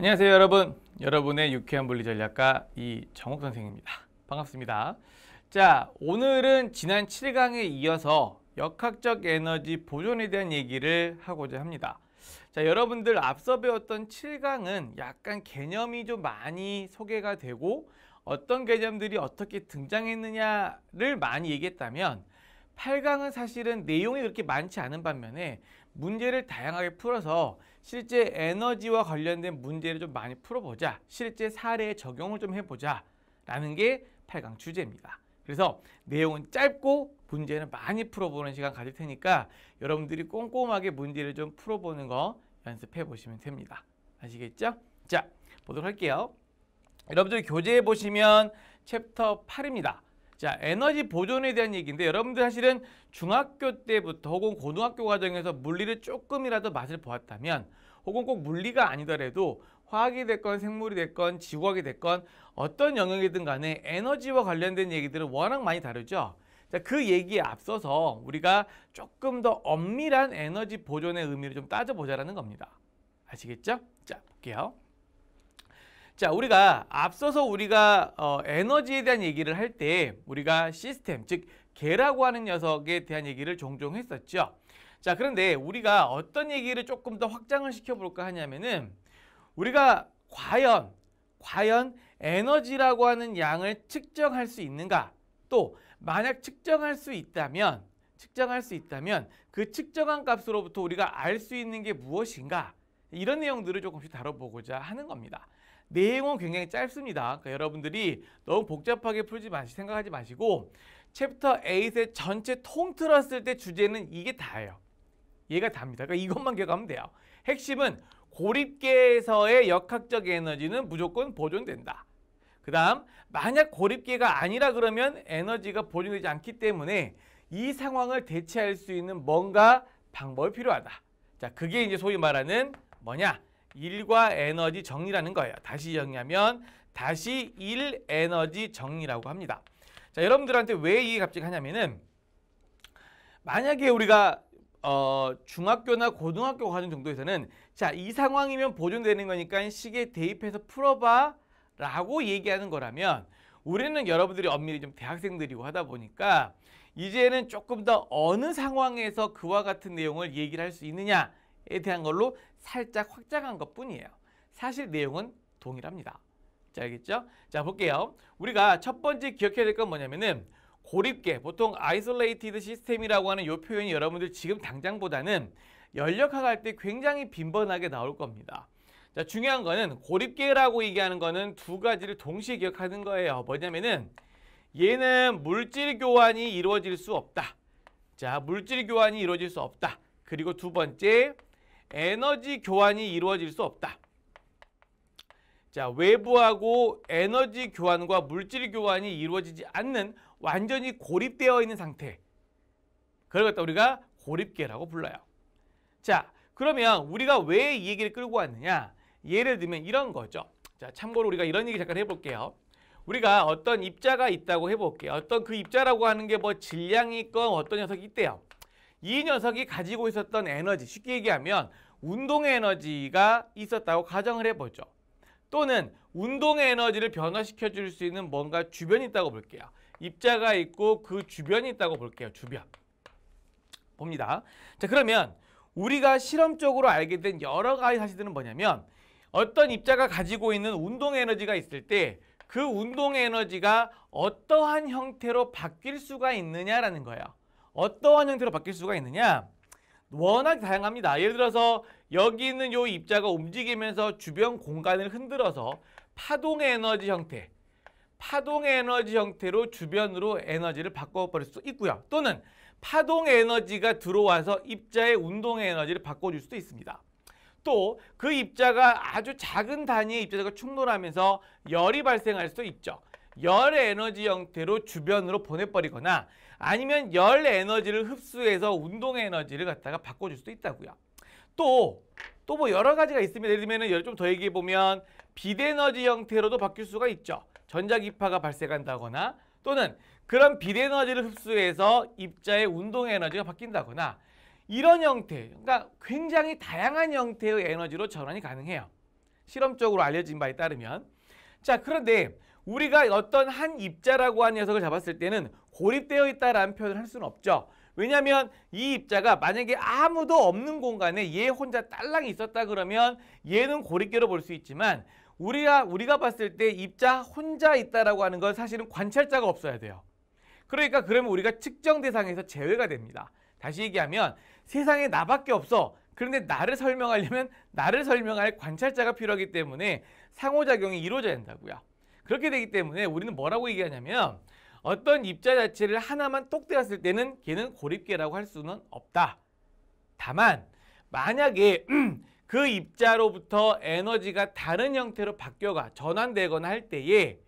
안녕하세요 여러분 여러분의 유쾌한 물리 전략가 이정욱 선생입니다 반갑습니다 자 오늘은 지난 7강에 이어서 역학적 에너지 보존에 대한 얘기를 하고자 합니다 자 여러분들 앞서 배웠던 7강은 약간 개념이 좀 많이 소개가 되고 어떤 개념들이 어떻게 등장했느냐를 많이 얘기했다면 8강은 사실은 내용이 그렇게 많지 않은 반면에 문제를 다양하게 풀어서 실제 에너지와 관련된 문제를 좀 많이 풀어보자. 실제 사례에 적용을 좀 해보자. 라는 게 8강 주제입니다. 그래서 내용은 짧고 문제는 많이 풀어보는 시간 가질 테니까 여러분들이 꼼꼼하게 문제를 좀 풀어보는 거 연습해 보시면 됩니다. 아시겠죠? 자, 보도록 할게요. 여러분들 교재에 보시면 챕터 8입니다. 자, 에너지 보존에 대한 얘기인데 여러분들 사실은 중학교 때부터 혹은 고등학교 과정에서 물리를 조금이라도 맛을 보았다면 혹은 꼭 물리가 아니더라도 화학이 됐건 생물이 됐건 지구학이 됐건 어떤 영역이든 간에 에너지와 관련된 얘기들은 워낙 많이 다르죠 자, 그 얘기에 앞서서 우리가 조금 더 엄밀한 에너지 보존의 의미를 좀 따져보자라는 겁니다. 아시겠죠? 자, 볼게요. 자, 우리가 앞서서 우리가 어, 에너지에 대한 얘기를 할 때 우리가 시스템, 즉 개라고 하는 녀석에 대한 얘기를 종종 했었죠. 자, 그런데 우리가 어떤 얘기를 조금 더 확장을 시켜볼까 하냐면은 우리가 과연, 과연 에너지라고 하는 양을 측정할 수 있는가? 또 만약 측정할 수 있다면, 측정할 수 있다면 그 측정한 값으로부터 우리가 알 수 있는 게 무엇인가? 이런 내용들을 조금씩 다뤄보고자 하는 겁니다. 내용은 굉장히 짧습니다. 그러니까 여러분들이 너무 복잡하게 풀지 마시 생각하지 마시고 챕터 8의 전체 통틀었을 때 주제는 이게 다예요. 얘가 답니다. 그러니까 이것만 기억하면 돼요. 핵심은 고립계에서의 역학적 에너지는 무조건 보존된다. 그 다음 만약 고립계가 아니라 그러면 에너지가 보존되지 않기 때문에 이 상황을 대체할 수 있는 뭔가 방법이 필요하다. 자, 그게 이제 소위 말하는 뭐냐? 일과 에너지 정리라는 거예요. 다시 정리하면 다시 일 에너지 정리라고 합니다. 자, 여러분들한테 왜 이게 갑자기 하냐면은 만약에 우리가 어, 중학교나 고등학교 가는 정도에서는 자, 이 상황이면 보존되는 거니까 시계 대입해서 풀어봐 라고 얘기하는 거라면 우리는 여러분들이 엄밀히 좀 대학생들이고 하다 보니까 이제는 조금 더 어느 상황에서 그와 같은 내용을 얘기를 할 수 있느냐에 대한 걸로 살짝 확장한 것뿐이에요. 사실 내용은 동일합니다. 자, 알겠죠? 자, 볼게요. 우리가 첫 번째 기억해야 될 건 뭐냐면은 고립계, 보통 아이솔레이티드 시스템이라고 하는 이 표현이 여러분들 지금 당장보다는 연력학할때 굉장히 빈번하게 나올 겁니다. 자, 중요한 거는 고립계라고 얘기하는 거는 두 가지를 동시에 기억하는 거예요. 뭐냐면은 얘는 물질 교환이 이루어질 수 없다. 자, 물질 교환이 이루어질 수 없다. 그리고 두 번째, 에너지 교환이 이루어질 수 없다. 자, 외부하고 에너지 교환과 물질 교환이 이루어지지 않는 완전히 고립되어 있는 상태. 그걸 갖다 우리가 고립계라고 불러요. 자, 그러면 우리가 왜 이 얘기를 끌고 왔느냐? 예를 들면 이런 거죠. 자, 참고로 우리가 이런 얘기 잠깐 해볼게요. 우리가 어떤 입자가 있다고 해볼게요. 어떤 그 입자라고 하는 게 뭐 질량이 있건 어떤 녀석이 있대요. 이 녀석이 가지고 있었던 에너지, 쉽게 얘기하면 운동의 에너지가 있었다고 가정을 해보죠. 또는 운동의 에너지를 변화시켜 줄 수 있는 뭔가 주변이 있다고 볼게요. 입자가 있고 그 주변이 있다고 볼게요. 주변. 봅니다. 자 그러면 우리가 실험적으로 알게 된 여러 가지 사실들은 뭐냐면 어떤 입자가 가지고 있는 운동 에너지가 있을 때 그 운동 에너지가 어떠한 형태로 바뀔 수가 있느냐라는 거예요. 어떠한 형태로 바뀔 수가 있느냐? 워낙 다양합니다. 예를 들어서 여기 있는 요 입자가 움직이면서 주변 공간을 흔들어서 파동 에너지 형태, 파동 에너지 형태로 주변으로 에너지를 바꿔버릴 수 있고요. 또는 파동 에너지가 들어와서 입자의 운동 에너지를 바꿔줄 수도 있습니다. 또 그 입자가 아주 작은 단위의 입자가 충돌하면서 열이 발생할 수도 있죠. 열 에너지 형태로 주변으로 보내버리거나 아니면 열 에너지를 흡수해서 운동 에너지를 갖다가 바꿔줄 수도 있다고요. 또, 또 뭐 여러 가지가 있습니다. 예를 들면 좀더 얘기해보면 비대에너지 형태로도 바뀔 수가 있죠. 전자기파가 발생한다거나 또는 그런 비대너지를 흡수해서 입자의 운동 에너지가 바뀐다거나 이런 형태, 그러니까 굉장히 다양한 형태의 에너지로 전환이 가능해요. 실험적으로 알려진 바에 따르면. 자, 그런데 우리가 어떤 한 입자라고 하는 녀석을 잡았을 때는 고립되어 있다라는 표현을 할 수는 없죠. 왜냐하면 이 입자가 만약에 아무도 없는 공간에 얘 혼자 딸랑 있었다 그러면 얘는 고립계로 볼 수 있지만 우리가 우리가 봤을 때 입자 혼자 있다라고 하는 건 사실은 관찰자가 없어야 돼요. 그러니까 그러면 우리가 측정 대상에서 제외가 됩니다. 다시 얘기하면 세상에 나밖에 없어. 그런데 나를 설명하려면 나를 설명할 관찰자가 필요하기 때문에 상호작용이 이루어져야 한다고요. 그렇게 되기 때문에 우리는 뭐라고 얘기하냐면 어떤 입자 자체를 하나만 똑 떼었을 때는 걔는 고립계라고 할 수는 없다. 다만 만약에 음, 그 입자로부터 에너지가 다른 형태로 바뀌어가 전환되거나 할 때에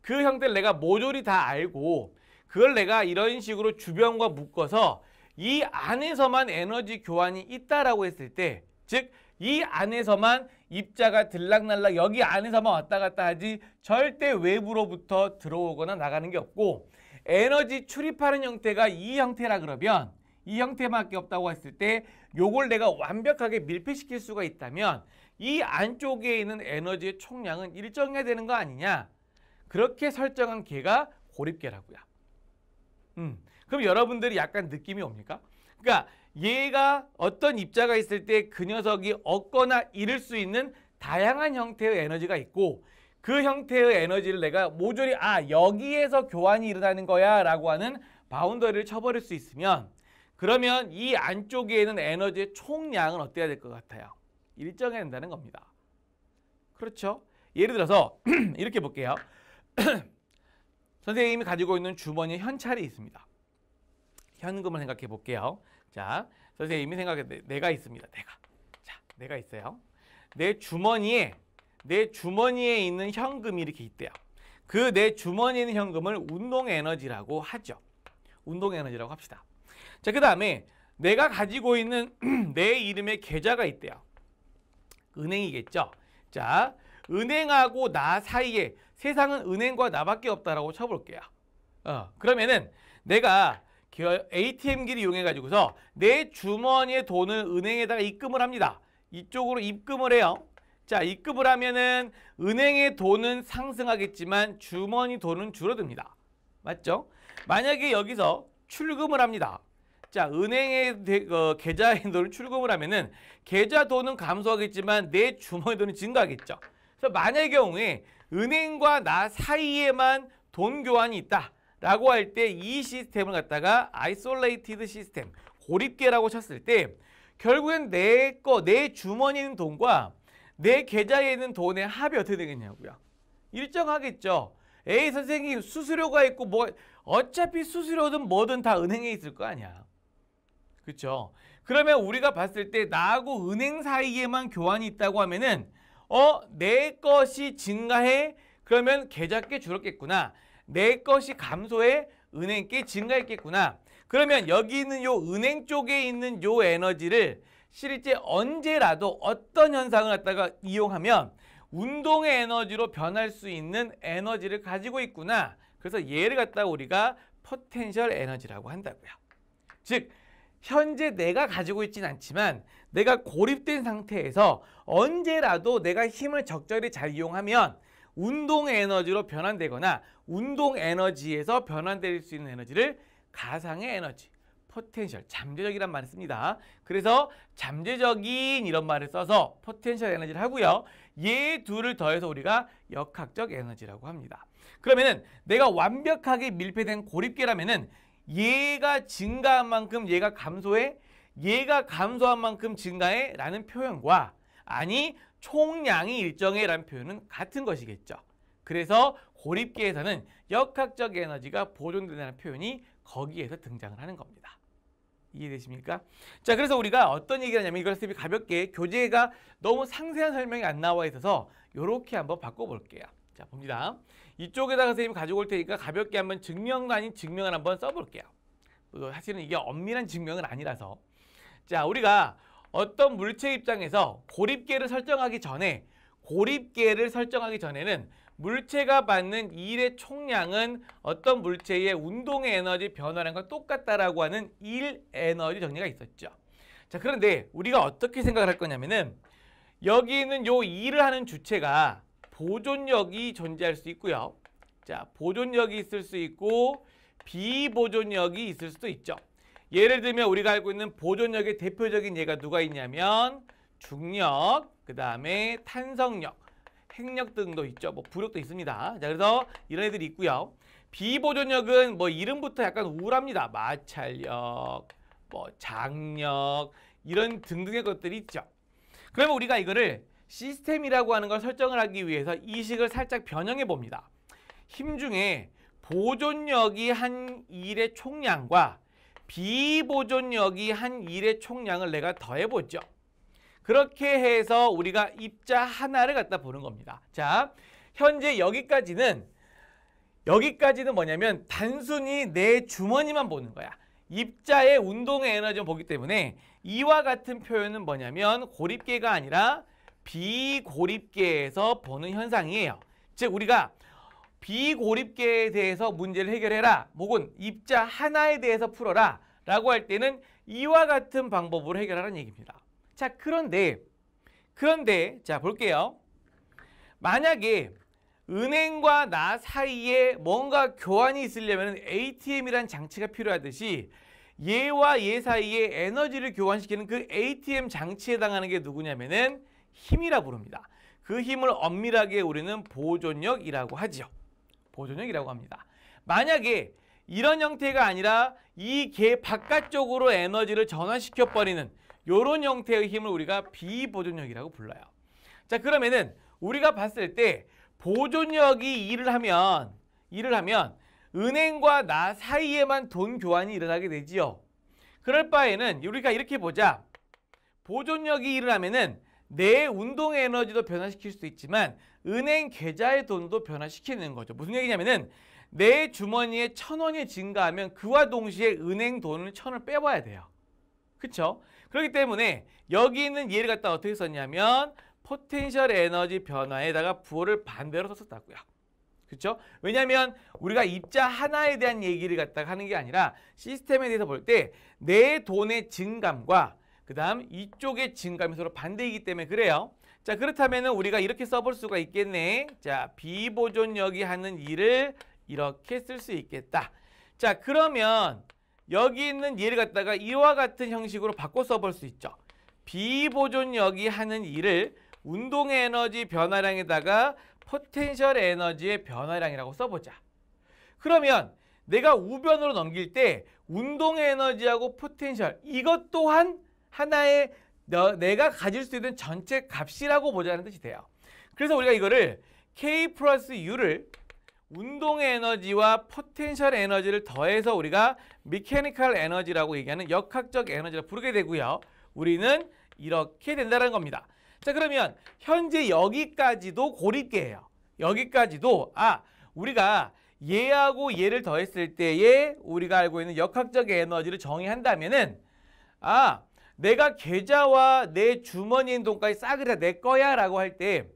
그 형태를 내가 모조리 다 알고 그걸 내가 이런 식으로 주변과 묶어서 이 안에서만 에너지 교환이 있다라고 했을 때즉 이 안에서만 입자가 들락날락 여기 안에서만 왔다 갔다 하지 절대 외부로부터 들어오거나 나가는 게 없고 에너지 출입하는 형태가 이 형태라 그러면 이 형태밖에 없다고 했을 때 요걸 내가 완벽하게 밀폐시킬 수가 있다면 이 안쪽에 있는 에너지의 총량은 일정해야 되는 거 아니냐 그렇게 설정한 개가 고립계라고요 음, 그럼 여러분들이 약간 느낌이 옵니까? 그러니까 얘가 어떤 입자가 있을 때 그 녀석이 얻거나 잃을 수 있는 다양한 형태의 에너지가 있고 그 형태의 에너지를 내가 모조리 아 여기에서 교환이 일어나는 거야 라고 하는 바운더리를 쳐버릴 수 있으면 그러면 이 안쪽에 있는 에너지의 총량은 어때야 될 것 같아요? 일정해야 된다는 겁니다. 그렇죠? 예를 들어서 이렇게 볼게요. 선생님이 가지고 있는 주머니에 현찰이 있습니다. 현금을 생각해 볼게요. 자, 선생님이 생각해 내가 있습니다. 내가. 자, 내가 있어요. 내 주머니에 내 주머니에 있는 현금이 이렇게 있대요. 그 내 주머니에 있는 현금을 운동 에너지라고 하죠. 운동 에너지라고 합시다. 자, 그 다음에 내가 가지고 있는 내 이름의 계좌가 있대요. 은행이겠죠. 자, 은행하고 나 사이에 세상은 은행과 나밖에 없다라고 쳐볼게요. 어, 그러면은 내가 ATM기를 이용해 가지고서 내 주머니에 돈을 은행에다가 입금을 합니다. 이쪽으로 입금을 해요. 자, 입금을 하면은 은행의 돈은 상승하겠지만 주머니 돈은 줄어듭니다. 맞죠? 만약에 여기서 출금을 합니다. 자, 은행의 어, 계좌에 돈을 출금을 하면은 계좌 돈은 감소하겠지만 내 주머니 돈은 증가하겠죠. 그래서 만약의 경우에 은행과 나 사이에만 돈 교환이 있다. 라고 할 때 이 시스템을 갖다가 아이솔레이티드 시스템, 고립계라고 쳤을 때 결국엔 내 거, 내 주머니에 있는 돈과 내 계좌에 있는 돈의 합이 어떻게 되겠냐고요. 일정하겠죠. 에이 선생님 수수료가 있고 뭐 어차피 수수료든 뭐든 다 은행에 있을 거 아니야. 그쵸 그러면 우리가 봤을 때 나하고 은행 사이에만 교환이 있다고 하면은 어 내 것이 증가해 그러면 계좌께 줄었겠구나. 내 것이 감소해 은행께 증가했겠구나. 그러면 여기 있는 요 은행 쪽에 있는 요 에너지를 실제 언제라도 어떤 현상을 갖다가 이용하면 운동의 에너지로 변할 수 있는 에너지를 가지고 있구나. 그래서 얘를 갖다가 우리가 포텐셜 에너지라고 한다고요. 즉 현재 내가 가지고 있진 않지만 내가 고립된 상태에서 언제라도 내가 힘을 적절히 잘 이용하면 운동 에너지로 변환되거나 운동 에너지에서 변환될 수 있는 에너지를 가상의 에너지, 포텐셜, 잠재적이란 말을 씁니다. 그래서 잠재적인 이런 말을 써서 포텐셜 에너지를 하고요. 얘 둘을 더해서 우리가 역학적 에너지라고 합니다. 그러면은 내가 완벽하게 밀폐된 고립계라면은 얘가 증가한 만큼 얘가 감소해 얘가 감소한 만큼 증가해 라는 표현과 아니 총량이 일정해라는 표현은 같은 것이겠죠. 그래서 고립계에서는 역학적 에너지가 보존된다는 표현이 거기에서 등장을 하는 겁니다. 이해되십니까? 자, 그래서 우리가 어떤 얘기를 하냐면 이걸 쌤이 가볍게 교재가 너무 상세한 설명이 안 나와 있어서 이렇게 한번 바꿔볼게요. 자, 봅니다. 이쪽에다가 선생님이 가지고 올 테니까 가볍게 한번 증명도 아닌 증명을 한번 써볼게요. 뭐 사실은 이게 엄밀한 증명은 아니라서. 자, 우리가 어떤 물체 입장에서 고립계를 설정하기 전에 고립계를 설정하기 전에는 물체가 받는 일의 총량은 어떤 물체의 운동의 에너지 변화량과 똑같다라고 하는 일 에너지 정리가 있었죠. 자 그런데 우리가 어떻게 생각을 할 거냐면은 여기 있는 요 일을 하는 주체가 보존력이 존재할 수 있고요. 자 보존력이 있을 수 있고 비보존력이 있을 수도 있죠. 예를 들면 우리가 알고 있는 보존력의 대표적인 예가 누가 있냐면 중력, 그 다음에 탄성력, 핵력 등도 있죠. 뭐 부력도 있습니다. 자, 그래서 이런 애들이 있고요. 비보존력은 뭐 이름부터 약간 우울합니다. 마찰력, 뭐 장력, 이런 등등의 것들이 있죠. 그러면 우리가 이거를 시스템이라고 하는 걸 설정을 하기 위해서 이식을 살짝 변형해 봅니다. 힘 중에 보존력이 한 일의 총량과 비보존력이 한 일의 총량을 내가 더해보죠. 그렇게 해서 우리가 입자 하나를 갖다 보는 겁니다. 자, 현재 여기까지는 여기까지는 뭐냐면 단순히 내 주머니만 보는 거야. 입자의 운동의 에너지를 보기 때문에 이와 같은 표현은 뭐냐면 고립계가 아니라 비고립계에서 보는 현상이에요. 즉 우리가 비고립계에 대해서 문제를 해결해라 혹은 입자 하나에 대해서 풀어라 라고 할 때는 이와 같은 방법으로 해결하라는 얘기입니다. 자 그런데 그런데 자 볼게요. 만약에 은행과 나 사이에 뭔가 교환이 있으려면 ATM이란 장치가 필요하듯이 얘와 얘 사이에 에너지를 교환시키는 그 ATM 장치에 해당하는 게 누구냐면은 힘이라 부릅니다. 그 힘을 엄밀하게 우리는 보존력이라고 하지요. 보존형이라고 합니다. 만약에 이런 형태가 아니라 이 개 바깥쪽으로 에너지를 전환시켜버리는 이런 형태의 힘을 우리가 비보존력이라고 불러요. 자 그러면은 우리가 봤을 때 보존력이 일을 하면 일을 하면 은행과 나 사이에만 돈 교환이 일어나게 되지요. 그럴 바에는 우리가 이렇게 보자. 보존력이 일을 하면은 내 운동 에너지도 변화시킬 수도 있지만 은행 계좌의 돈도 변화시키는 거죠. 무슨 얘기냐면은 내 주머니에 천 원이 증가하면 그와 동시에 은행 돈을 천을 빼봐야 돼요. 그렇죠? 그렇기 때문에 여기 있는 예를 갖다 어떻게 썼냐면 포텐셜 에너지 변화에다가 부호를 반대로 썼었다고요. 그렇죠? 왜냐하면 우리가 입자 하나에 대한 얘기를 갖다가 하는 게 아니라 시스템에 대해서 볼 때 내 돈의 증감과 그 다음 이쪽의 증감이 서로 반대이기 때문에 그래요. 자 그렇다면 우리가 이렇게 써볼 수가 있겠네. 자 비보존력이 하는 일을 이렇게 쓸 수 있겠다. 자 그러면 여기 있는 예를 갖다가 이와 같은 형식으로 바꿔 써볼 수 있죠. 비보존력이 하는 일을 운동의 에너지 변화량에다가 포텐셜 에너지의 변화량이라고 써보자. 그러면 내가 우변으로 넘길 때 운동의 에너지하고 포텐셜 이것 또한 하나의 너, 내가 가질 수 있는 전체 값이라고 보자는 뜻이 돼요. 그래서 우리가 이거를 K 플러스 U를 운동의 에너지와 포텐셜 에너지를 더해서 우리가 미케니컬 에너지라고 얘기하는 역학적 에너지라 부르게 되고요. 우리는 이렇게 된다는 겁니다. 자 그러면 현재 여기까지도 고립계예요. 여기까지도 아 우리가 얘하고 얘를 더했을 때에 우리가 알고 있는 역학적 에너지를 정의한다면은 아 내가 계좌와 내 주머니인 돈까지 싹을 다내 거야 라고 할 때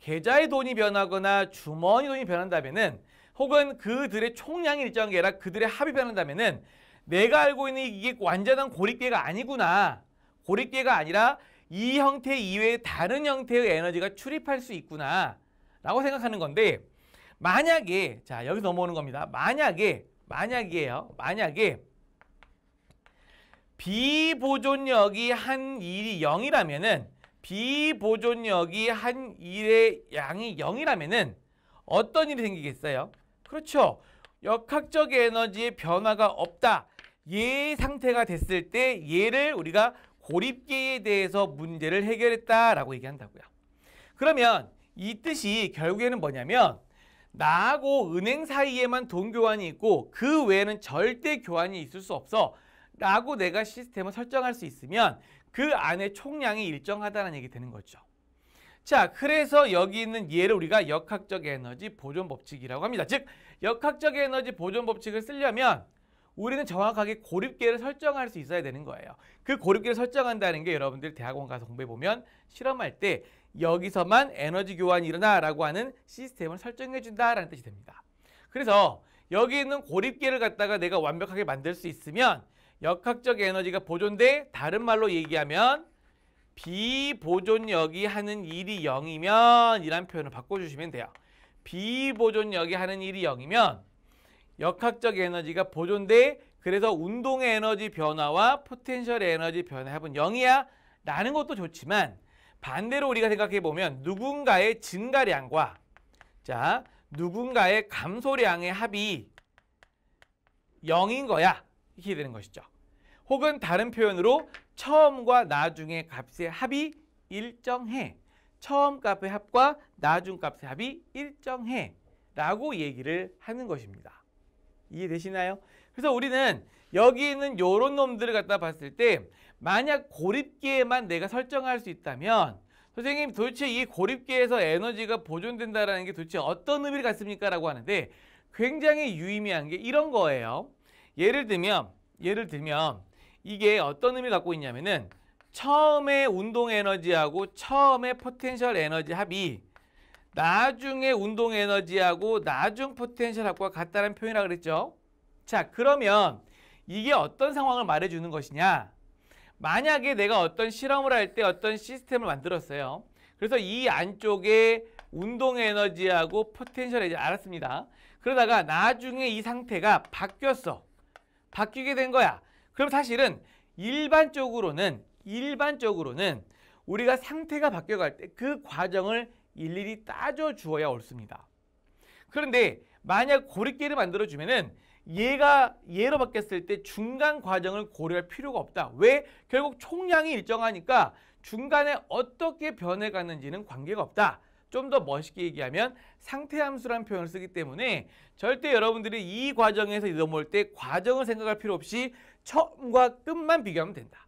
계좌의 돈이 변하거나 주머니 돈이 변한다면은 혹은 그들의 총량이 일정한 게 아니라 그들의 합이 변한다면은 내가 알고 있는 이게 완전한 고립계가 아니구나. 고립계가 아니라 이 형태 이외의 다른 형태의 에너지가 출입할 수 있구나 라고 생각하는 건데 만약에 자여기 넘어오는 겁니다. 만약에 만약이에요. 만약에 비보존력이 한 일이 0이라면은 비보존력이 한 일의 양이 0이라면은 어떤 일이 생기겠어요? 그렇죠. 역학적 에너지의 변화가 없다. 얘 상태가 됐을 때 얘를 우리가 고립계에 대해서 문제를 해결했다라고 얘기한다고요. 그러면 이 뜻이 결국에는 뭐냐면 나하고 은행 사이에만 돈 교환이 있고 그 외에는 절대 교환이 있을 수 없어. 라고 내가 시스템을 설정할 수 있으면 그 안에 총량이 일정하다는 얘기 되는 거죠. 자, 그래서 여기 있는 예를 우리가 역학적 에너지 보존 법칙이라고 합니다. 즉, 역학적 에너지 보존 법칙을 쓰려면 우리는 정확하게 고립계를 설정할 수 있어야 되는 거예요. 그 고립계를 설정한다는 게 여러분들 대학원 가서 공부해보면 실험할 때 여기서만 에너지 교환이 일어나라고 하는 시스템을 설정해준다라는 뜻이 됩니다. 그래서 여기 있는 고립계를 갖다가 내가 완벽하게 만들 수 있으면 역학적 에너지가 보존돼 다른 말로 얘기하면 비보존력이 하는 일이 0이면 이란 표현을 바꿔주시면 돼요. 비보존력이 하는 일이 0이면 역학적 에너지가 보존돼 그래서 운동의 에너지 변화와 포텐셜 에너지 변화의 합은 0이야 라는 것도 좋지만 반대로 우리가 생각해보면 누군가의 증가량과 자 누군가의 감소량의 합이 0인 거야 이렇게 되는 것이죠. 혹은 다른 표현으로 처음과 나중의 값의 합이 일정해. 처음 값의 합과 나중 값의 합이 일정해. 라고 얘기를 하는 것입니다. 이해되시나요? 그래서 우리는 여기 있는 요런 놈들을 갖다 봤을 때 만약 고립계에만 내가 설정할 수 있다면 선생님 도대체 이 고립계에서 에너지가 보존된다라게 도대체 어떤 의미를 갖습니까? 라고 하는데 굉장히 유의미한 게 이런 거예요. 예를 들면 예를 들면 이게 어떤 의미를 갖고 있냐면은 처음에 운동 에너지하고 처음에 포텐셜 에너지 합이 나중에 운동 에너지하고 나중 포텐셜 합과 같다는 표현이라고 그랬죠. 자, 그러면 이게 어떤 상황을 말해주는 것이냐. 만약에 내가 어떤 실험을 할 때 어떤 시스템을 만들었어요. 그래서 이 안쪽에 운동 에너지하고 포텐셜 에너지 알았습니다. 그러다가 나중에 이 상태가 바뀌었어. 바뀌게 된 거야. 그럼 사실은 일반적으로는 일반적으로는 우리가 상태가 바뀌어갈 때 그 과정을 일일이 따져주어야 옳습니다. 그런데 만약 고리끼를 만들어주면은 얘가 얘로 바뀌었을 때 중간 과정을 고려할 필요가 없다. 왜? 결국 총량이 일정하니까 중간에 어떻게 변해가는지는 관계가 없다. 좀 더 멋있게 얘기하면 상태함수란 표현을 쓰기 때문에 절대 여러분들이 이 과정에서 넘어올 때 과정을 생각할 필요 없이 처음과 끝만 비교하면 된다.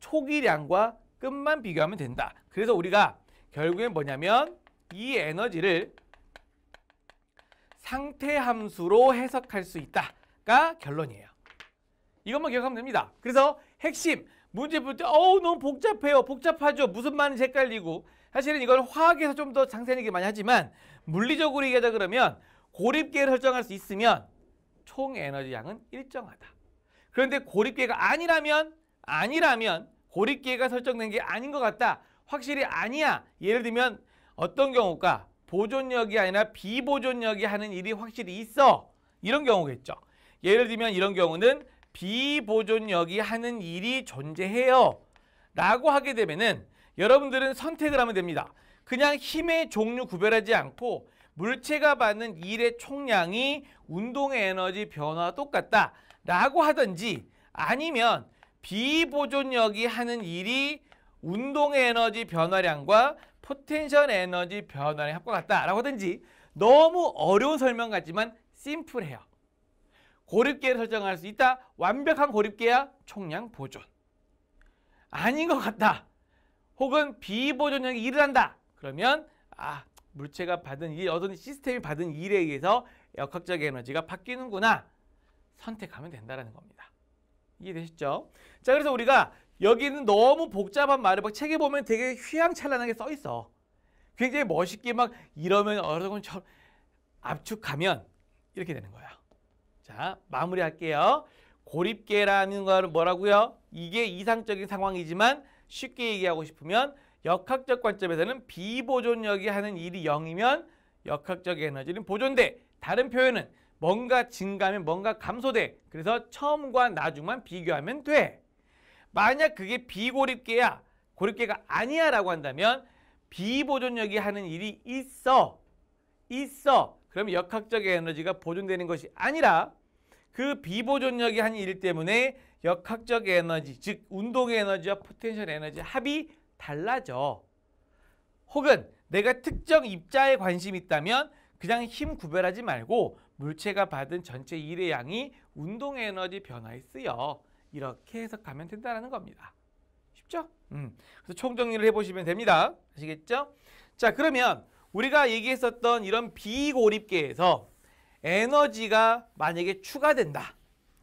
초기량과 끝만 비교하면 된다. 그래서 우리가 결국엔 뭐냐면 이 에너지를 상태 함수로 해석할 수 있다가 결론이에요. 이것만 기억하면 됩니다. 그래서 핵심 문제 풀 때 어우 너무 복잡해요. 복잡하죠. 무슨 말인지 헷갈리고 사실은 이걸 화학에서 좀 더 장세한 얘기 많이 하지만 물리적으로 얘기하자 그러면 고립계를 설정할 수 있으면 총 에너지 양은 일정하다. 그런데 고립계가 아니라면 아니라면 고립계가 설정된 게 아닌 것 같다. 확실히 아니야. 예를 들면 어떤 경우가 보존력이 아니라 비보존력이 하는 일이 확실히 있어. 이런 경우겠죠. 예를 들면 이런 경우는 비보존력이 하는 일이 존재해요. 라고 하게 되면은 여러분들은 선택을 하면 됩니다. 그냥 힘의 종류 구별하지 않고 물체가 받는 일의 총량이 운동의 에너지 변화와 똑같다. 라고 하든지 아니면 비보존력이 하는 일이 운동 에너지 변화량과 포텐셜 에너지 변화의 합과 같다라고 하든지 너무 어려운 설명 같지만 심플해요. 고립계를 설정할 수 있다. 완벽한 고립계야 총량 보존. 아닌 것 같다. 혹은 비보존력이 일을 한다. 그러면 아 물체가 받은 일, 어떤 시스템이 받은 일에 의해서 역학적 에너지가 바뀌는구나. 선택하면 된다는 겁니다. 이해되셨죠? 자, 그래서 우리가 여기는 너무 복잡한 말을 막 책에 보면 되게 휘황찬란하게 써 있어. 굉장히 멋있게 막 이러면 어느 정도 압축하면 이렇게 되는 거야. 자, 마무리할게요. 고립계라는 거는 뭐라고요? 이게 이상적인 상황이지만 쉽게 얘기하고 싶으면 역학적 관점에서는 비보존력이 하는 일이 0이면 역학적 에너지는 보존돼. 다른 표현은 뭔가 증가하면 뭔가 감소돼. 그래서 처음과 나중만 비교하면 돼. 만약 그게 비고립계야, 고립계가 아니야 라고 한다면 비보존력이 하는 일이 있어. 있어. 그럼 역학적 에너지가 보존되는 것이 아니라 그 비보존력이 한일 때문에 역학적 에너지, 즉운동 에너지와 포텐셜 에너지 합이 달라져. 혹은 내가 특정 입자에 관심이 있다면 그냥 힘 구별하지 말고 물체가 받은 전체 일의 양이 운동 에너지 변화에 쓰여 이렇게 해석하면 된다는 겁니다. 쉽죠? 음. 그래서 총정리를 해보시면 됩니다. 아시겠죠? 자 그러면 우리가 얘기했었던 이런 비고립계에서 에너지가 만약에 추가된다.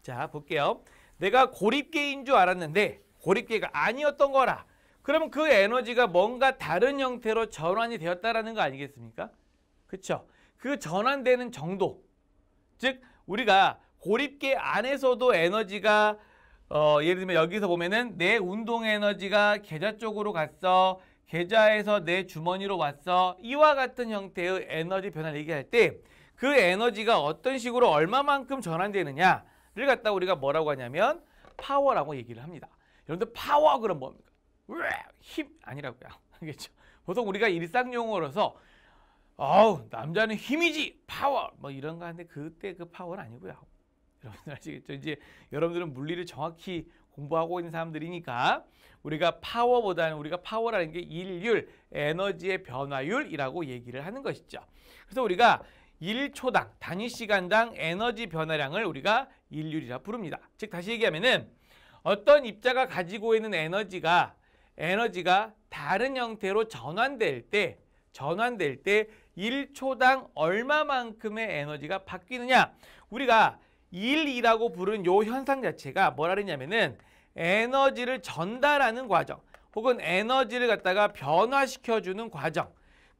자 볼게요. 내가 고립계인 줄 알았는데 고립계가 아니었던 거라. 그러면 그 에너지가 뭔가 다른 형태로 전환이 되었다라는 거 아니겠습니까? 그렇죠? 그 전환되는 정도, 즉 우리가 고립계 안에서도 에너지가 어, 예를 들면 여기서 보면은 내 운동 에너지가 계좌 쪽으로 갔어. 계좌에서 내 주머니로 왔어. 이와 같은 형태의 에너지 변화를 얘기할 때 그 에너지가 어떤 식으로 얼마만큼 전환되느냐를 갖다 우리가 뭐라고 하냐면 파워라고 얘기를 합니다. 여러분들 파워 그럼 뭡니까? 힘 아니라고요. 알겠죠? 보통 우리가 일상 용어로서 어우 남자는 힘이지 파워 뭐 이런 거 하는데 그때 그 파워는 아니고요. 여러분들 아시겠죠? 이제 여러분들은 물리를 정확히 공부하고 있는 사람들이니까 우리가 파워보다는 우리가 파워라는 게 일률, 에너지의 변화율이라고 얘기를 하는 것이죠. 그래서 우리가 일초당 단위 시간당 에너지 변화량을 우리가 일률이라 부릅니다. 즉 다시 얘기하면은 어떤 입자가 가지고 있는 에너지가 에너지가 다른 형태로 전환될 때 전환될 때 1초당 얼마만큼의 에너지가 바뀌느냐 우리가 일이라고 부르는 요 현상 자체가 뭐라 그랬냐면은 에너지를 전달하는 과정 혹은 에너지를 갖다가 변화시켜주는 과정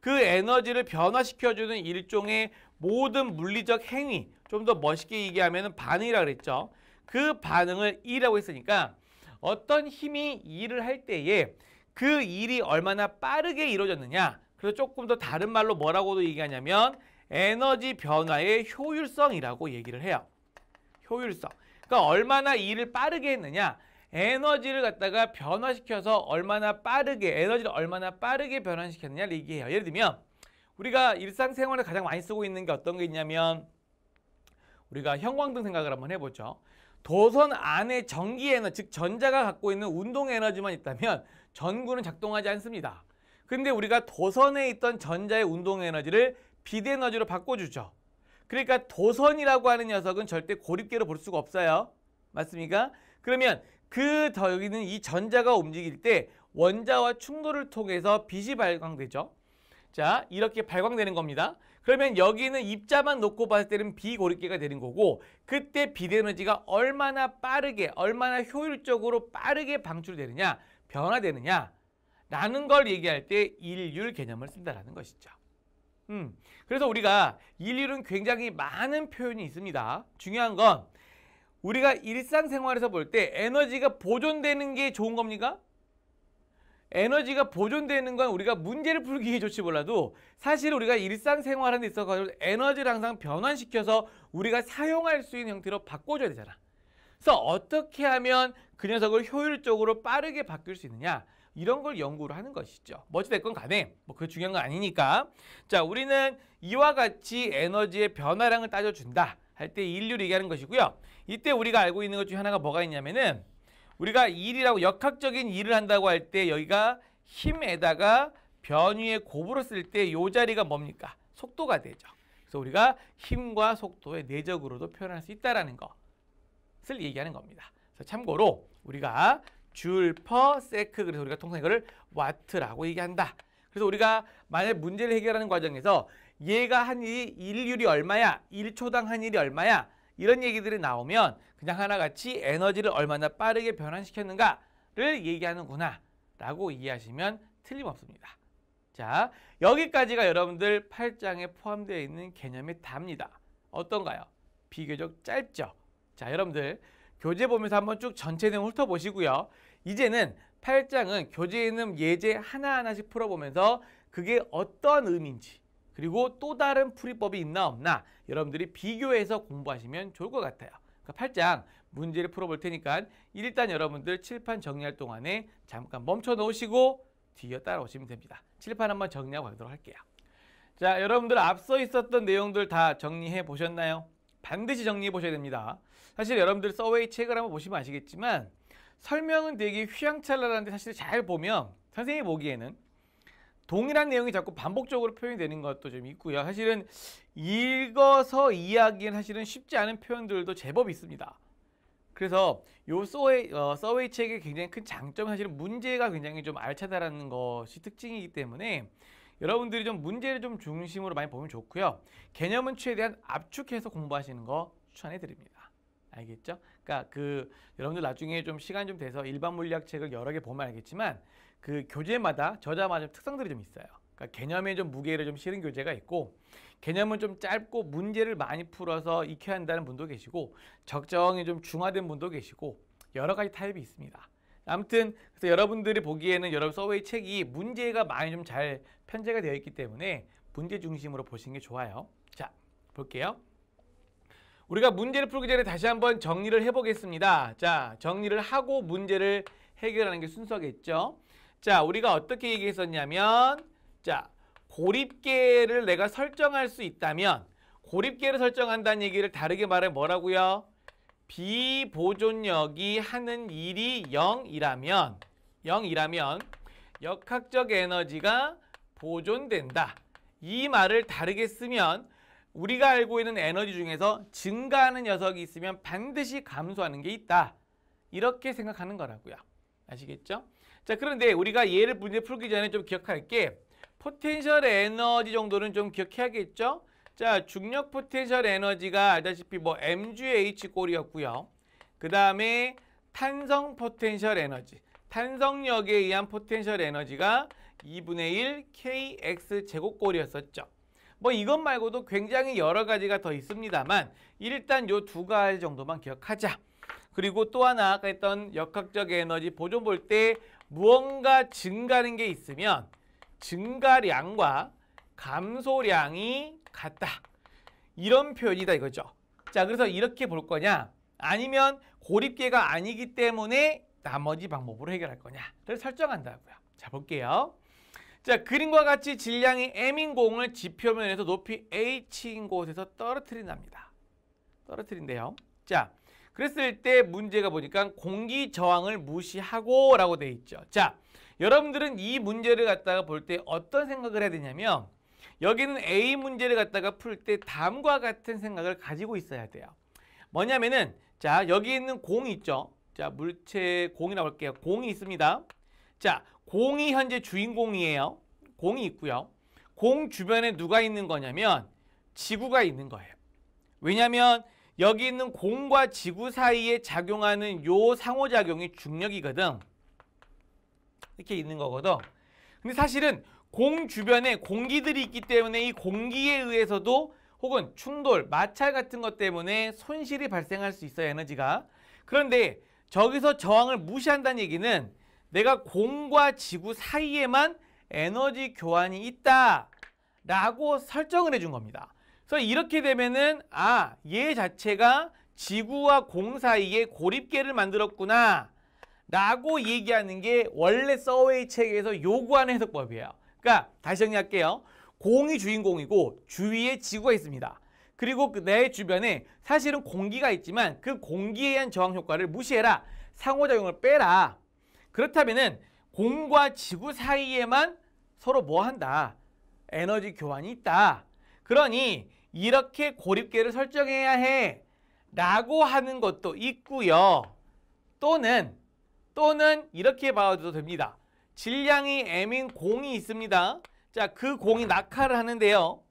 그 에너지를 변화시켜주는 일종의 모든 물리적 행위 좀 더 멋있게 얘기하면 반응이라고 그랬죠 그 반응을 이라고 했으니까 어떤 힘이 일을 할 때에 그 일이 얼마나 빠르게 이루어졌느냐 그래서 조금 더 다른 말로 뭐라고도 얘기하냐면 에너지 변화의 효율성이라고 얘기를 해요. 효율성. 그러니까 얼마나 일을 빠르게 했느냐. 에너지를 갖다가 변화시켜서 얼마나 빠르게, 에너지를 얼마나 빠르게 변환시켰느냐를 얘기해요. 예를 들면 우리가 일상생활에 가장 많이 쓰고 있는 게 어떤 게 있냐면 우리가 형광등 생각을 한번 해보죠. 도선 안에 전기 에너즉 전자가 갖고 있는 운동 에너지만 있다면 전구는 작동하지 않습니다. 근데 우리가 도선에 있던 전자의 운동 에너지를 비대에너지로 바꿔주죠. 그러니까 도선이라고 하는 녀석은 절대 고립계로 볼 수가 없어요. 맞습니까? 그러면 그 여기는 이 전자가 움직일 때 원자와 충돌을 통해서 빛이 발광되죠. 자, 이렇게 발광되는 겁니다. 그러면 여기는 입자만 놓고 봤을 때는 비고립계가 되는 거고 그때 비대에너지가 얼마나 빠르게, 얼마나 효율적으로 빠르게 방출되느냐, 변화되느냐 라는 걸 얘기할 때 일률 개념을 쓴다라는 것이죠. 음, 그래서 우리가 일률은 굉장히 많은 표현이 있습니다. 중요한 건 우리가 일상생활에서 볼 때 에너지가 보존되는 게 좋은 겁니까? 에너지가 보존되는 건 우리가 문제를 풀기 위해 좋지 몰라도 사실 우리가 일상생활하는 데 있어서 에너지를 항상 변환시켜서 우리가 사용할 수 있는 형태로 바꿔줘야 되잖아. 그래서 어떻게 하면 그 녀석을 효율적으로 빠르게 바뀔 수 있느냐? 이런 걸 연구를 하는 것이죠. 뭐어됐건 간에 뭐 그게 중요한 건 아니니까 자 우리는 이와 같이 에너지의 변화량을 따져준다 할때 일률 얘기하는 것이고요. 이때 우리가 알고 있는 것 중에 하나가 뭐가 있냐면은 우리가 일이라고 역학적인 일을 한다고 할 때 여기가 힘에다가 변위의 곱으로 쓸때요 자리가 뭡니까? 속도가 되죠. 그래서 우리가 힘과 속도의 내적으로도 표현할 수 있다는 라 것을 얘기하는 겁니다. 그래서 참고로 우리가 줄퍼 세크 그래서 우리가 통상 이거를 와트라고 얘기한다. 그래서 우리가 만약 문제를 해결하는 과정에서 얘가 한 일이 일률이 얼마야? 일초당한 일이 얼마야? 이런 얘기들이 나오면 그냥 하나같이 에너지를 얼마나 빠르게 변환시켰는가를 얘기하는구나 라고 이해하시면 틀림없습니다. 자, 여기까지가 여러분들 8장에 포함되어 있는 개념의 답니다. 어떤가요? 비교적 짧죠? 자, 여러분들 교재 보면서 한번 쭉 전체 내용 훑어보시고요. 이제는 8장은 교재에 있는 예제 하나하나씩 풀어보면서 그게 어떤 의미인지 그리고 또 다른 풀이법이 있나 없나 여러분들이 비교해서 공부하시면 좋을 것 같아요. 그러 그러니까 8장 문제를 풀어볼 테니까 일단 여러분들 칠판 정리할 동안에 잠깐 멈춰 놓으시고 뒤에 따라오시면 됩니다. 칠판 한번 정리하고 가도록 할게요. 자, 여러분들 앞서 있었던 내용들 다 정리해 보셨나요? 반드시 정리해 보셔야 됩니다. 사실 여러분들 서웨이 책을 한번 보시면 아시겠지만 설명은 되게 휘황찬란한데 사실 잘 보면 선생님이 보기에는 동일한 내용이 자꾸 반복적으로 표현되는 것도 좀 있고요. 사실은 읽어서 이야기는 사실은 쉽지 않은 표현들도 제법 있습니다. 그래서 요 서웨이, 어, 서웨이 책의 굉장히 큰 장점은 사실은 문제가 굉장히 좀 알차다라는 것이 특징이기 때문에 여러분들이 좀 문제를 좀 중심으로 많이 보면 좋고요. 개념은 최대한 압축해서 공부하시는 거 추천해 드립니다. 알겠죠? 그러니까 그 여러분들 나중에 좀 시간 좀 돼서 일반 물리학 책을 여러 개 보면 알겠지만 그 교재마다 저자마다 좀 특성들이 좀 있어요. 그러니까 개념에 좀 무게를 좀 실은 교재가 있고 개념은 좀 짧고 문제를 많이 풀어서 익혀야 한다는 분도 계시고 적정히 좀 중화된 분도 계시고 여러 가지 타입이 있습니다. 아무튼 그래서 여러분들이 보기에는 여러분 서웨이 책이 문제가 많이 좀 잘 편제가 되어 있기 때문에 문제 중심으로 보시는 게 좋아요. 자, 볼게요. 우리가 문제를 풀기 전에 다시 한번 정리를 해보겠습니다. 자, 정리를 하고 문제를 해결하는 게 순서겠죠. 자, 우리가 어떻게 얘기했었냐면 자, 고립계를 내가 설정할 수 있다면 고립계를 설정한다는 얘기를 다르게 말해 뭐라고요? 비보존력이 하는 일이 0이라면 0이라면 역학적 에너지가 보존된다. 이 말을 다르게 쓰면 우리가 알고 있는 에너지 중에서 증가하는 녀석이 있으면 반드시 감소하는 게 있다. 이렇게 생각하는 거라고요. 아시겠죠? 자, 그런데 우리가 얘를 문제 풀기 전에 좀 기억할 게 포텐셜 에너지 정도는 좀 기억해야겠죠? 자, 중력 포텐셜 에너지가 알다시피 뭐 MGH 꼴이었고요. 그 다음에 탄성 포텐셜 에너지, 탄성력에 의한 포텐셜 에너지가 2분의 1 KX 제곱꼴이었었죠. 뭐 이것 말고도 굉장히 여러 가지가 더 있습니다만 일단 요 두 가지 정도만 기억하자. 그리고 또 하나 아까 했던 역학적 에너지 보존 볼 때 무언가 증가하는 게 있으면 증가량과 감소량이 같다. 이런 표현이다 이거죠. 자 그래서 이렇게 볼 거냐 아니면 고립계가 아니기 때문에 나머지 방법으로 해결할 거냐를 설정한다고요. 자 볼게요. 자, 그림과 같이 질량이 M인 공을 지표면에서 높이 H인 곳에서 떨어뜨린답니다. 떨어뜨린대요. 자, 그랬을 때 문제가 보니까 공기 저항을 무시하고 라고 돼 있죠. 자, 여러분들은 이 문제를 갖다가 볼 때 어떤 생각을 해야 되냐면 여기는 A 문제를 갖다가 풀 때 다음과 같은 생각을 가지고 있어야 돼요. 뭐냐면은 자 여기 있는 공이 있죠. 자 물체 공이라고 할게요. 공이 있습니다. 자 공이 현재 주인공이에요. 공이 있고요. 공 주변에 누가 있는 거냐면 지구가 있는 거예요. 왜냐하면 여기 있는 공과 지구 사이에 작용하는 요 상호작용이 중력이거든. 이렇게 있는 거거든. 근데 사실은 공 주변에 공기들이 있기 때문에 이 공기에 의해서도 혹은 충돌, 마찰 같은 것 때문에 손실이 발생할 수 있어요, 에너지가. 그런데 저기서 저항을 무시한다는 얘기는 내가 공과 지구 사이에만 에너지 교환이 있다 라고 설정을 해 준 겁니다. 그래서 이렇게 되면은 아, 얘 자체가 지구와 공 사이에 고립계를 만들었구나 라고 얘기하는 게 원래 서웨이 책에서 요구하는 해석법이에요. 그러니까 다시 정리할게요. 공이 주인공이고 주위에 지구가 있습니다. 그리고 그 내 주변에 사실은 공기가 있지만 그 공기에 의한 저항 효과를 무시해라. 상호작용을 빼라. 그렇다면 공과 지구 사이에만 서로 뭐 한다? 에너지 교환이 있다. 그러니 이렇게 고립계를 설정해야 해. 라고 하는 것도 있고요. 또는 또는 이렇게 봐도 됩니다. 질량이 M인 공이 있습니다. 자, 그 공이 낙하를 하는데요.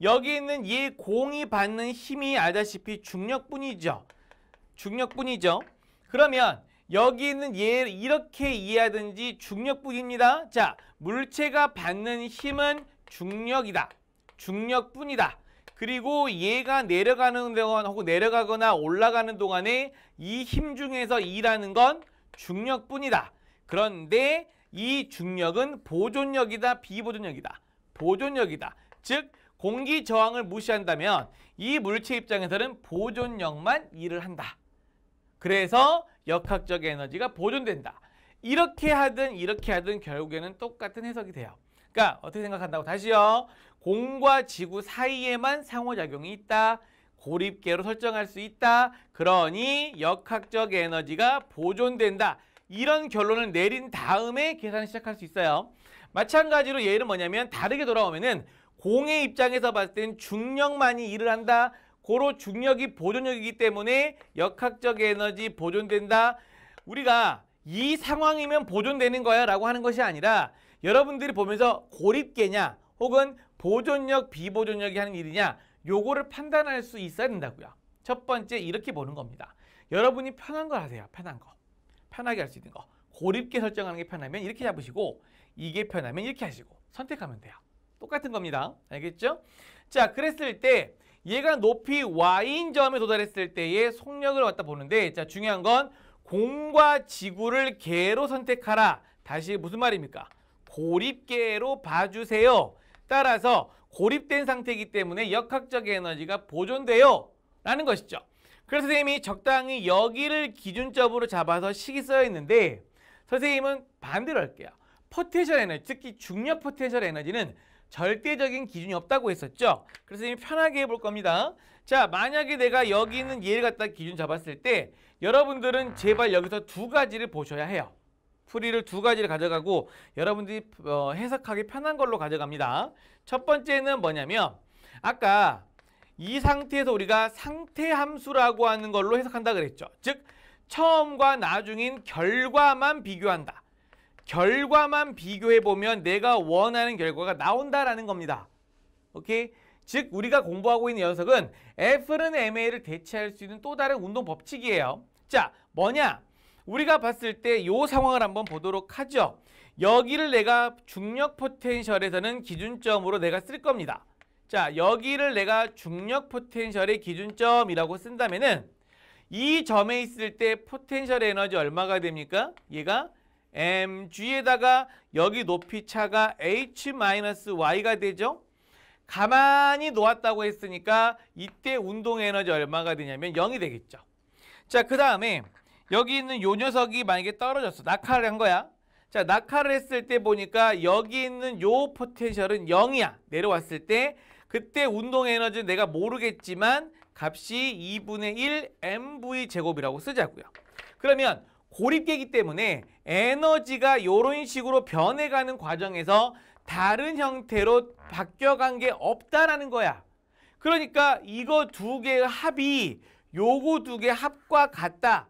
여기 있는 이 공이 받는 힘이 알다시피 중력뿐이죠. 중력뿐이죠. 그러면 여기 는 얘를 이렇게 이해하든지 중력뿐입니다. 자, 물체가 받는 힘은 중력이다. 중력뿐이다. 그리고 얘가 내려가는 동안 혹은 내려가거나 올라가는 동안에 이 힘 중에서 일하는건 중력뿐이다. 그런데 이 중력은 보존력이다, 비보존력이다. 보존력이다. 즉 공기 저항을 무시한다면 이 물체 입장에서는 보존력만 일을 한다. 그래서 역학적 에너지가 보존된다. 이렇게 하든 이렇게 하든 결국에는 똑같은 해석이 돼요. 그러니까 어떻게 생각한다고 다시요. 공과 지구 사이에만 상호작용이 있다. 고립계로 설정할 수 있다. 그러니 역학적 에너지가 보존된다. 이런 결론을 내린 다음에 계산을 시작할 수 있어요. 마찬가지로 얘는 뭐냐면 다르게 돌아오면은 공의 입장에서 봤을 땐 중력만이 일을 한다. 고로 중력이 보존력이기 때문에 역학적 에너지 보존된다. 우리가 이 상황이면 보존되는 거야 라고 하는 것이 아니라 여러분들이 보면서 고립계냐 혹은 보존력 비보존력이 하는 일이냐 요거를 판단할 수 있어야 된다고요. 첫 번째 이렇게 보는 겁니다. 여러분이 편한 걸 하세요. 편한 거. 편하게 할 수 있는 거. 고립계 설정하는 게 편하면 이렇게 잡으시고 이게 편하면 이렇게 하시고 선택하면 돼요. 똑같은 겁니다. 알겠죠? 자, 그랬을 때 얘가 높이 y인 점에 도달했을 때의 속력을 갖다 보는데 자 중요한 건 공과 지구를 개로 선택하라. 다시 무슨 말입니까? 고립계로 봐주세요. 따라서 고립된 상태이기 때문에 역학적 에너지가 보존돼요. 라는 것이죠. 그래서 선생님이 적당히 여기를 기준점으로 잡아서 식이 써 있는데 선생님은 반대로 할게요. 포텐셜 에너지, 특히 중력 포텐셜 에너지는 절대적인 기준이 없다고 했었죠. 그래서 이 편하게 해볼 겁니다. 자, 만약에 내가 여기 있는 얘를 갖다 기준 잡았을 때 여러분들은 제발 여기서 두 가지를 보셔야 해요. 풀이를 두 가지를 가져가고 여러분들이 어, 해석하기 편한 걸로 가져갑니다. 첫 번째는 뭐냐면 아까 이 상태에서 우리가 상태 함수라고 하는 걸로 해석한다 그랬죠. 즉 처음과 나중인 결과만 비교한다. 결과만 비교해 보면 내가 원하는 결과가 나온다라는 겁니다. 오케이? 즉 우리가 공부하고 있는 녀석은 F는 MA를 대체할 수 있는 또 다른 운동 법칙이에요. 자, 뭐냐? 우리가 봤을 때 이 상황을 한번 보도록 하죠. 여기를 내가 중력 포텐셜에서는 기준점으로 내가 쓸 겁니다. 자, 여기를 내가 중력 포텐셜의 기준점이라고 쓴다면은 이 점에 있을 때 포텐셜 에너지 얼마가 됩니까? 얘가 mg에다가 여기 높이 차가 h-y가 되죠. 가만히 놓았다고 했으니까 이때 운동 에너지 얼마가 되냐면 0이 되겠죠. 자, 그 다음에 여기 있는 요 녀석이 만약에 떨어졌어. 낙하를 한 거야. 자, 낙하를 했을 때 보니까 여기 있는 요 포텐셜은 0이야. 내려왔을 때 그때 운동 에너지 내가 모르겠지만 값이 2분의 1 mv 제곱이라고 쓰자고요. 그러면 고립계이기 때문에 에너지가 이런 식으로 변해가는 과정에서 다른 형태로 바뀌어간 게 없다라는 거야. 그러니까 이거 두 개의 합이 요거 두개 합과 같다.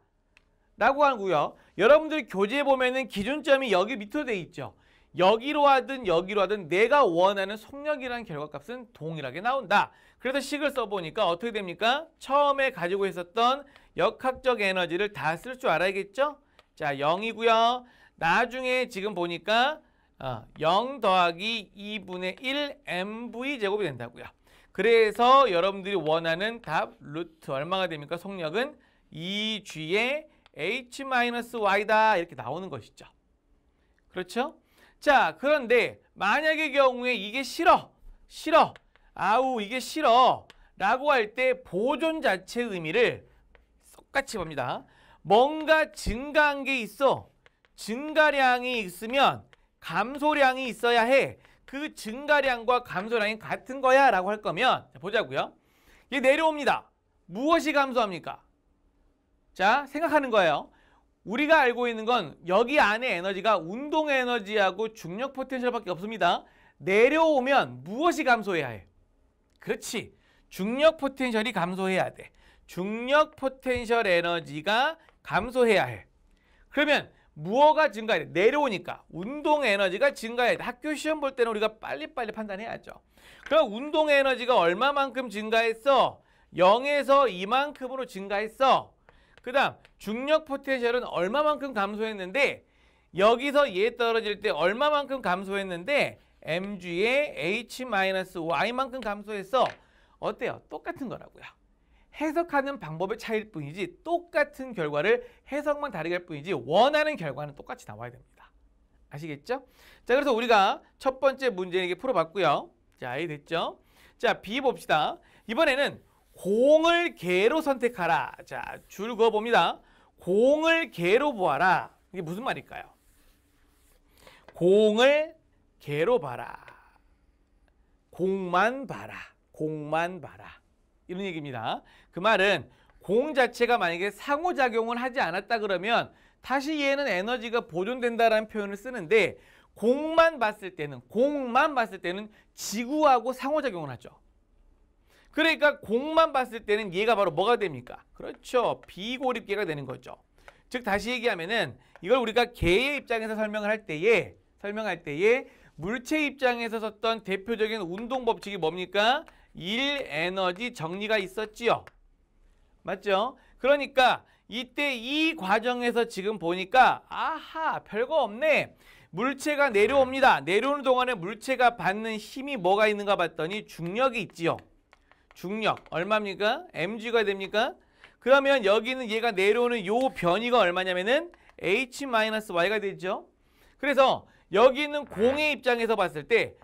라고 하고요. 여러분들이 교재 보면은 기준점이 여기 밑으로 돼 있죠. 여기로 하든 여기로 하든 내가 원하는 속력이라는 결과값은 동일하게 나온다. 그래서 식을 써보니까 어떻게 됩니까? 처음에 가지고 있었던 역학적 에너지를 다 쓸 줄 알아야겠죠? 자, 0이고요. 나중에 지금 보니까 0 어, 더하기 2분의 1 mv 제곱이 된다고요. 그래서 여러분들이 원하는 답 루트 얼마가 됩니까? 속력은 2g의 h-y다 이렇게 나오는 것이죠. 그렇죠? 자 그런데 만약의 경우에 이게 싫어 싫어 아우 이게 싫어 라고 할 때 보존 자체의 의미를 똑같이 봅니다. 뭔가 증가한 게 있어. 증가량이 있으면 감소량이 있어야 해. 그 증가량과 감소량이 같은 거야 라고 할 거면 자, 보자고요. 이게 내려옵니다. 무엇이 감소합니까? 자, 생각하는 거예요. 우리가 알고 있는 건 여기 안에 에너지가 운동 에너지하고 중력 포텐셜밖에 없습니다. 내려오면 무엇이 감소해야 해? 그렇지. 중력 포텐셜이 감소해야 돼. 중력 포텐셜 에너지가 감소해야 해. 그러면 무어가 증가해야 돼? 내려오니까 운동 에너지가 증가해야 돼. 학교 시험 볼 때는 우리가 빨리빨리 판단해야죠. 그럼 운동 에너지가 얼마만큼 증가했어? 0에서 2만큼으로 증가했어. 그 다음 중력 포텐셜은 얼마만큼 감소했는데 여기서 얘 떨어질 때 얼마만큼 감소했는데 mg의 h-y만큼 감소했어. 어때요? 똑같은 거라고요. 해석하는 방법의 차이일 뿐이지 똑같은 결과를 해석만 다르게 할 뿐이지 원하는 결과는 똑같이 나와야 됩니다. 아시겠죠? 자, 그래서 우리가 첫 번째 문제 이렇게 풀어봤고요. 자, 이해됐죠? 자, B 봅시다. 이번에는 공을 개로 선택하라. 자, 줄 그어봅니다. 공을 개로 보아라. 이게 무슨 말일까요? 공을 개로 봐라. 공만 봐라. 공만 봐라. 이런 얘기입니다. 그 말은 공 자체가 만약에 상호작용을 하지 않았다 그러면 다시 얘는 에너지가 보존된다라는 표현을 쓰는데 공만 봤을 때는 공만 봤을 때는 지구하고 상호작용을 하죠. 그러니까 공만 봤을 때는 얘가 바로 뭐가 됩니까? 그렇죠. 비고립계가 되는 거죠. 즉 다시 얘기하면은 이걸 우리가 개의 입장에서 설명을 할 때에 설명할 때에 물체 입장에서 썼던 대표적인 운동 법칙이 뭡니까? 일 에너지 정리가 있었지요. 맞죠? 그러니까 이때 이 과정에서 지금 보니까 아하 별거 없네. 물체가 내려옵니다. 내려오는 동안에 물체가 받는 힘이 뭐가 있는가 봤더니 중력이 있지요. 중력 얼마입니까? mg가 됩니까? 그러면 여기는 얘가 내려오는 요 변이가 얼마냐면은 h-y가 되죠. 그래서 여기 있는 공의 입장에서 봤을 때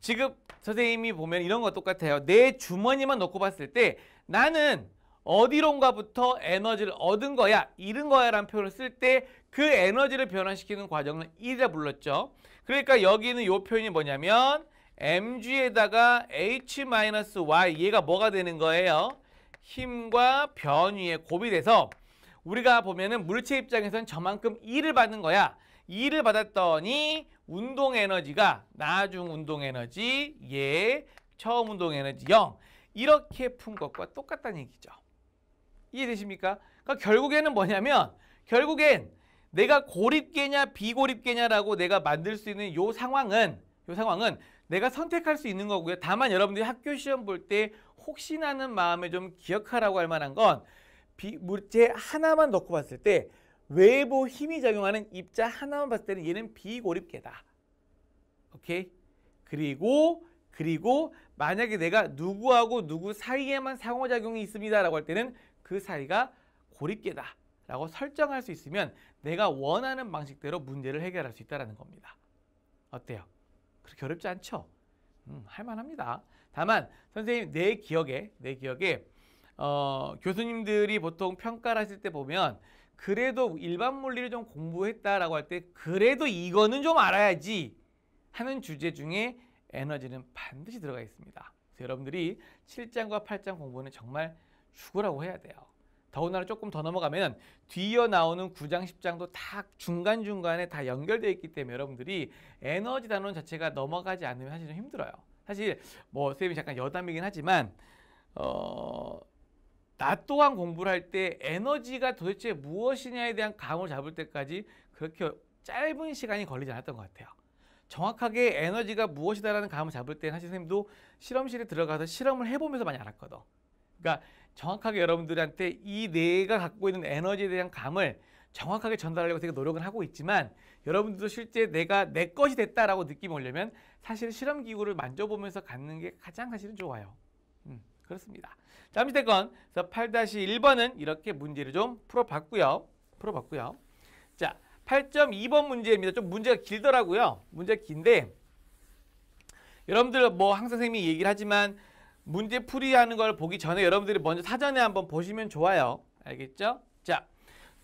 지금 선생님이 보면 이런 거 똑같아요. 내 주머니만 놓고 봤을 때 나는 어디론가부터 에너지를 얻은 거야, 잃은 거야 라는 표현을 쓸 때 그 에너지를 변환시키는 과정을 이라 불렀죠. 그러니까 여기는 이 표현이 뭐냐면 mg에다가 h-y 얘가 뭐가 되는 거예요? 힘과 변위의 곱이 돼서 우리가 보면은 물체 입장에선 저만큼 1을 받는 거야. E를 받았더니 운동 에너지가 나중 운동 에너지, 예, 처음 운동 에너지 0 이렇게 푼 것과 똑같다는 얘기죠. 이해되십니까? 그러니까 결국에는 뭐냐면 결국엔 내가 고립계냐 비고립계냐라고 내가 만들 수 있는 요 상황은 요 상황은 내가 선택할 수 있는 거고요. 다만 여러분들이 학교 시험 볼 때 혹시나는 마음에 좀 기억하라고 할 만한 건 비, 물체 하나만 넣고 봤을 때 외부 힘이 작용하는 입자 하나만 봤을 때는 얘는 비고립계다. 오케이? 그리고 그리고 만약에 내가 누구하고 누구 사이에만 상호작용이 있습니다라고 할 때는 그 사이가 고립계다 라고 설정할 수 있으면 내가 원하는 방식대로 문제를 해결할 수 있다는 겁니다. 어때요? 그렇게 어렵지 않죠? 음, 할만합니다. 다만 선생님 내 기억에 내 기억에 어, 교수님들이 보통 평가를 하실 때 보면 그래도 일반 물리를 좀 공부했다라고 할 때 그래도 이거는 좀 알아야지 하는 주제 중에 에너지는 반드시 들어가 있습니다. 그래서 여러분들이 7장과 8장 공부는 정말 죽으라고 해야 돼요. 더군다나 조금 더 넘어가면 뒤이어 나오는 9장, 10장도 다 중간중간에 다 연결되어 있기 때문에 여러분들이 에너지 단원 자체가 넘어가지 않으면 사실 좀 힘들어요. 사실 뭐선생님이 잠깐 여담이긴 하지만 어... 낮 또한 공부를 할 때 에너지가 도대체 무엇이냐에 대한 감을 잡을 때까지 그렇게 짧은 시간이 걸리지 않았던 것 같아요. 정확하게 에너지가 무엇이다라는 감을 잡을 때는 사실 선생님도 실험실에 들어가서 실험을 해보면서 많이 알았거든. 그러니까 정확하게 여러분들한테 이 내가 갖고 있는 에너지에 대한 감을 정확하게 전달하려고 되게 노력을 하고 있지만 여러분들도 실제 내가 내 것이 됐다라고 느낌이 오려면 사실 실험 기구를 만져보면서 갖는 게 가장 사실은 좋아요. 음, 그렇습니다. 자, 아무튼 8-1번은 이렇게 문제를 좀 풀어봤고요. 풀어봤고요. 자, 8.2번 문제입니다. 좀 문제가 길더라고요. 문제 긴데 여러분들 뭐 항상 선생님이 얘기를 하지만 문제 풀이하는 걸 보기 전에 여러분들이 먼저 사전에 한번 보시면 좋아요. 알겠죠? 자,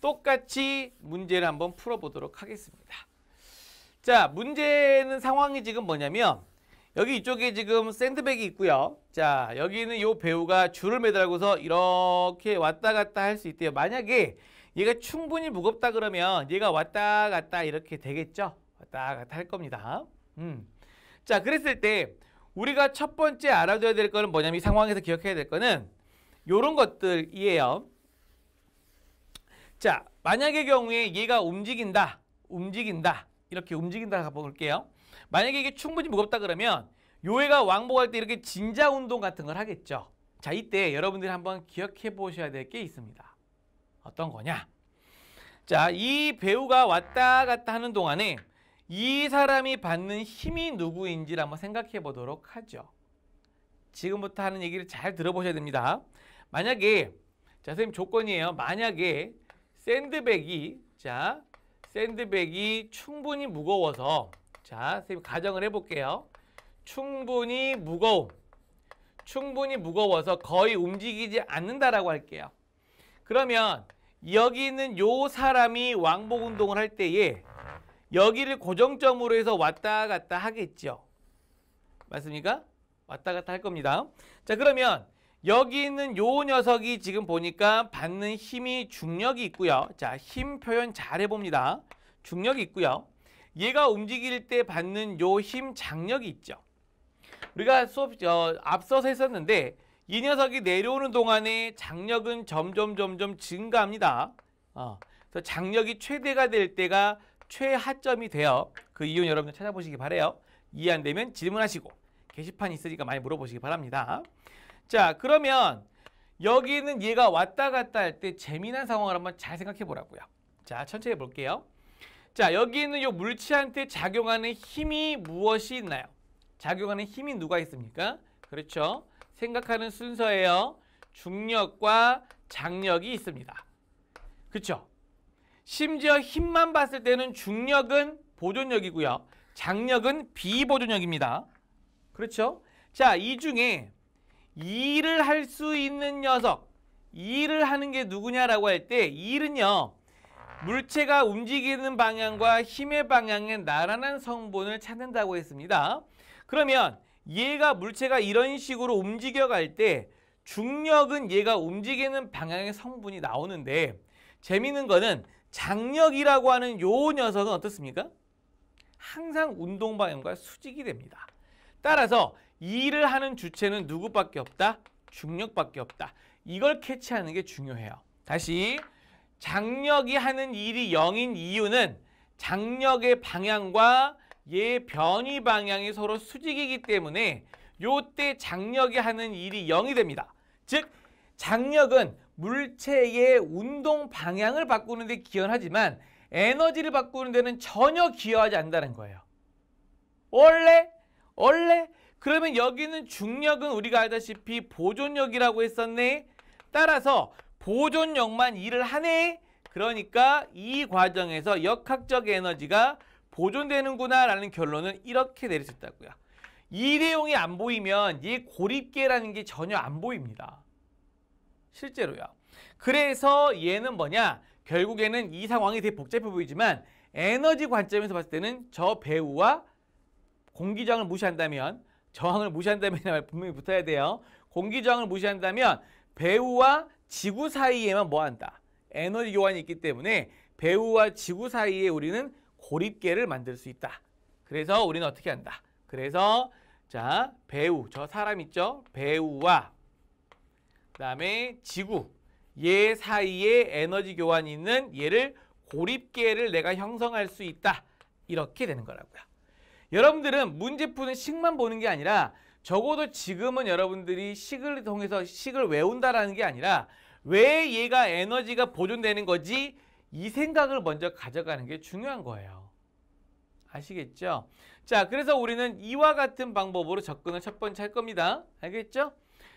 똑같이 문제를 한번 풀어보도록 하겠습니다. 자, 문제는 상황이 지금 뭐냐면 여기 이쪽에 지금 샌드백이 있고요. 자, 여기는 요 배우가 줄을 매달고서 이렇게 왔다 갔다 할 수 있대요. 만약에 얘가 충분히 무겁다 그러면 얘가 왔다 갔다 이렇게 되겠죠? 왔다 갔다 할 겁니다. 음. 자, 그랬을 때 우리가 첫 번째 알아둬야 될 거는 뭐냐면 이 상황에서 기억해야 될 거는 요런 것들이에요. 자, 만약의 경우에 얘가 움직인다, 움직인다 이렇게 움직인다 가볼게요. 만약에 이게 충분히 무겁다 그러면 요애가 왕복할 때 이렇게 진자 운동 같은 걸 하겠죠. 자, 이때 여러분들이 한번 기억해 보셔야 될 게 있습니다. 어떤 거냐? 자, 이 배우가 왔다 갔다 하는 동안에 이 사람이 받는 힘이 누구인지를 한번 생각해 보도록 하죠. 지금부터 하는 얘기를 잘 들어보셔야 됩니다. 만약에 자 선생님 조건이에요. 만약에 샌드백이 자 샌드백이 충분히 무거워서 자 선생님 가정을 해볼게요. 충분히 무거움 충분히 무거워서 거의 움직이지 않는다라고 할게요. 그러면 여기 있는 요 사람이 왕복 운동을 할 때에 여기를 고정점으로 해서 왔다 갔다 하겠죠. 맞습니까? 왔다 갔다 할 겁니다. 자 그러면 여기 있는 요 녀석이 지금 보니까 받는 힘이 중력이 있고요. 자, 힘 표현 잘 해봅니다. 중력이 있고요. 얘가 움직일 때 받는 요 힘 장력이 있죠. 우리가 수업 어, 앞서서 했었는데 이 녀석이 내려오는 동안에 장력은 점점 점점 증가합니다. 어, 그래서 장력이 최대가 될 때가 최하점이 되어 그 이유는 여러분들 찾아보시기 바래요. 이해 안 되면 질문하시고 게시판이 있으니까 많이 물어보시기 바랍니다. 자 그러면 여기는 얘가 왔다 갔다 할 때 재미난 상황을 한번 잘 생각해 보라고요. 자 천천히 볼게요. 자 여기 있는 이 물체한테 작용하는 힘이 무엇이 있나요? 작용하는 힘이 누가 있습니까? 그렇죠. 생각하는 순서예요. 중력과 장력이 있습니다. 그렇죠? 심지어 힘만 봤을 때는 중력은 보존력이고요. 장력은 비보존력입니다. 그렇죠? 자, 이 중에 일을 할 수 있는 녀석, 일을 하는 게 누구냐라고 할 때 일은요. 물체가 움직이는 방향과 힘의 방향에 나란한 성분을 찾는다고 했습니다. 그러면 얘가 물체가 이런 식으로 움직여갈 때 중력은 얘가 움직이는 방향의 성분이 나오는데 재미있는 거는 장력이라고 하는 요 녀석은 어떻습니까? 항상 운동 방향과 수직이 됩니다. 따라서 일을 하는 주체는 누구밖에 없다? 중력밖에 없다. 이걸 캐치하는 게 중요해요. 다시 장력이 하는 일이 0인 이유는 장력의 방향과 얘 변이 방향이 서로 수직이기 때문에 요때 장력이 하는 일이 0이 됩니다. 즉 장력은 물체의 운동 방향을 바꾸는 데 기여하지만 에너지를 바꾸는 데는 전혀 기여하지 않는다는 거예요. 원래? 원래? 그러면 여기는 중력은 우리가 알다시피 보존력이라고 했었네. 따라서 보존력만 일을 하네. 그러니까 이 과정에서 역학적 에너지가 보존되는구나 라는 결론은 이렇게 내릴 수 있다고요. 이 내용이 안 보이면 이 고립계라는 게 전혀 안 보입니다. 실제로요. 그래서 얘는 뭐냐? 결국에는 이 상황이 되게 복잡해 보이지만 에너지 관점에서 봤을 때는 저 배우와 공기저항을 무시한다면 저항을 무시한다면 분명히 붙어야 돼요. 공기저항을 무시한다면 배우와 지구 사이에만 뭐한다? 에너지 교환이 있기 때문에 배우와 지구 사이에 우리는 고립계를 만들 수 있다. 그래서 우리는 어떻게 한다? 그래서 자 배우, 저 사람 있죠? 배우와 그다음에 지구 얘 사이에 에너지 교환이 있는 얘를 고립계를 내가 형성할 수 있다. 이렇게 되는 거라고요. 여러분들은 문제 푸는 식만 보는 게 아니라 적어도 지금은 여러분들이 식을 통해서 식을 외운다라는 게 아니라 왜 얘가 에너지가 보존되는 거지 이 생각을 먼저 가져가는 게 중요한 거예요. 아시겠죠? 자, 그래서 우리는 이와 같은 방법으로 접근을 첫 번째 할 겁니다. 알겠죠?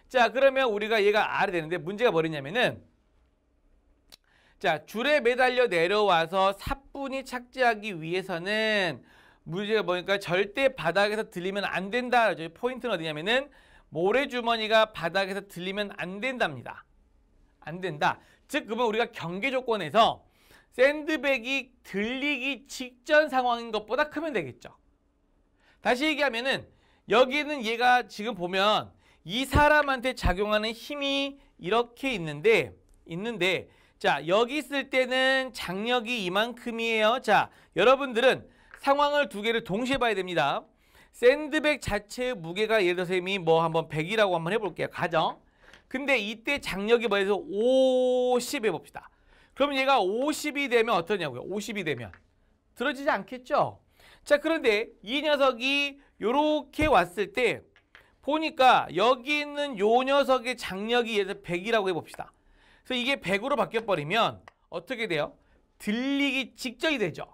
자, 그러면 우리가 얘가 R이 되는데 문제가 뭐냐면은 자, 줄에 매달려 내려와서 사뿐히 착지하기 위해서는 문제가 뭐니까 절대 바닥에서 들리면 안 된다. 저희 포인트는 어디냐면은 모래주머니가 바닥에서 들리면 안 된답니다. 안 된다. 즉, 그러면 우리가 경계 조건에서 샌드백이 들리기 직전 상황인 것보다 크면 되겠죠. 다시 얘기하면은 여기는 얘가 지금 보면 이 사람한테 작용하는 힘이 이렇게 있는데 있는데 자 여기 있을 때는 장력이 이만큼이에요. 자 여러분들은 상황을 두 개를 동시에 봐야 됩니다. 샌드백 자체의 무게가 예를 들어서 이미 뭐 한번 100이라고 한번 해볼게요. 가정. 근데 이때 장력이 뭐해서 50 해봅시다. 그럼 얘가 50이 되면 어떠냐고요. 50이 되면. 들어지지 않겠죠? 자 그런데 이 녀석이 요렇게 왔을 때 보니까 여기 있는 요 녀석의 장력이 예를 100이라고 해봅시다. 그래서 이게 100으로 바뀌어버리면 어떻게 돼요? 들리기 직전이 되죠.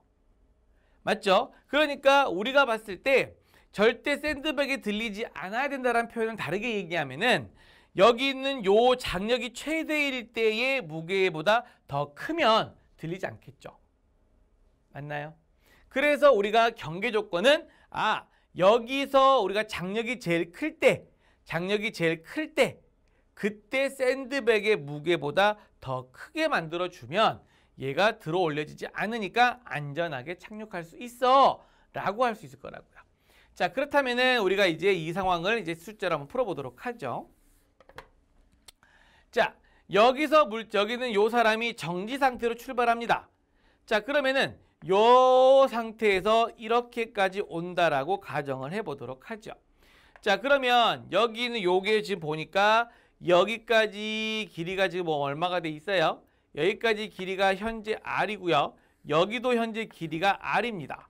맞죠? 그러니까 우리가 봤을 때 절대 샌드백에 들리지 않아야 된다는 표현을 다르게 얘기하면은 여기 있는 요 장력이 최대일 때의 무게보다 더 크면 들리지 않겠죠. 맞나요? 그래서 우리가 경계 조건은 아 여기서 우리가 장력이 제일 클 때, 장력이 제일 클 때, 그때 샌드백의 무게보다 더 크게 만들어주면 얘가 들어 올려지지 않으니까 안전하게 착륙할 수 있어 라고 할 수 있을 거라고요. 자 그렇다면은 우리가 이제 이 상황을 이제 숫자로 한번 풀어보도록 하죠. 자 여기서 물 여기는 요 사람이 정지 상태로 출발합니다. 자 그러면은 요 상태에서 이렇게까지 온다라고 가정을 해보도록 하죠. 자 그러면 여기는 요게 지금 보니까 여기까지 길이가 지금 뭐 얼마가 돼 있어요? 여기까지 길이가 현재 R이고요. 여기도 현재 길이가 R입니다.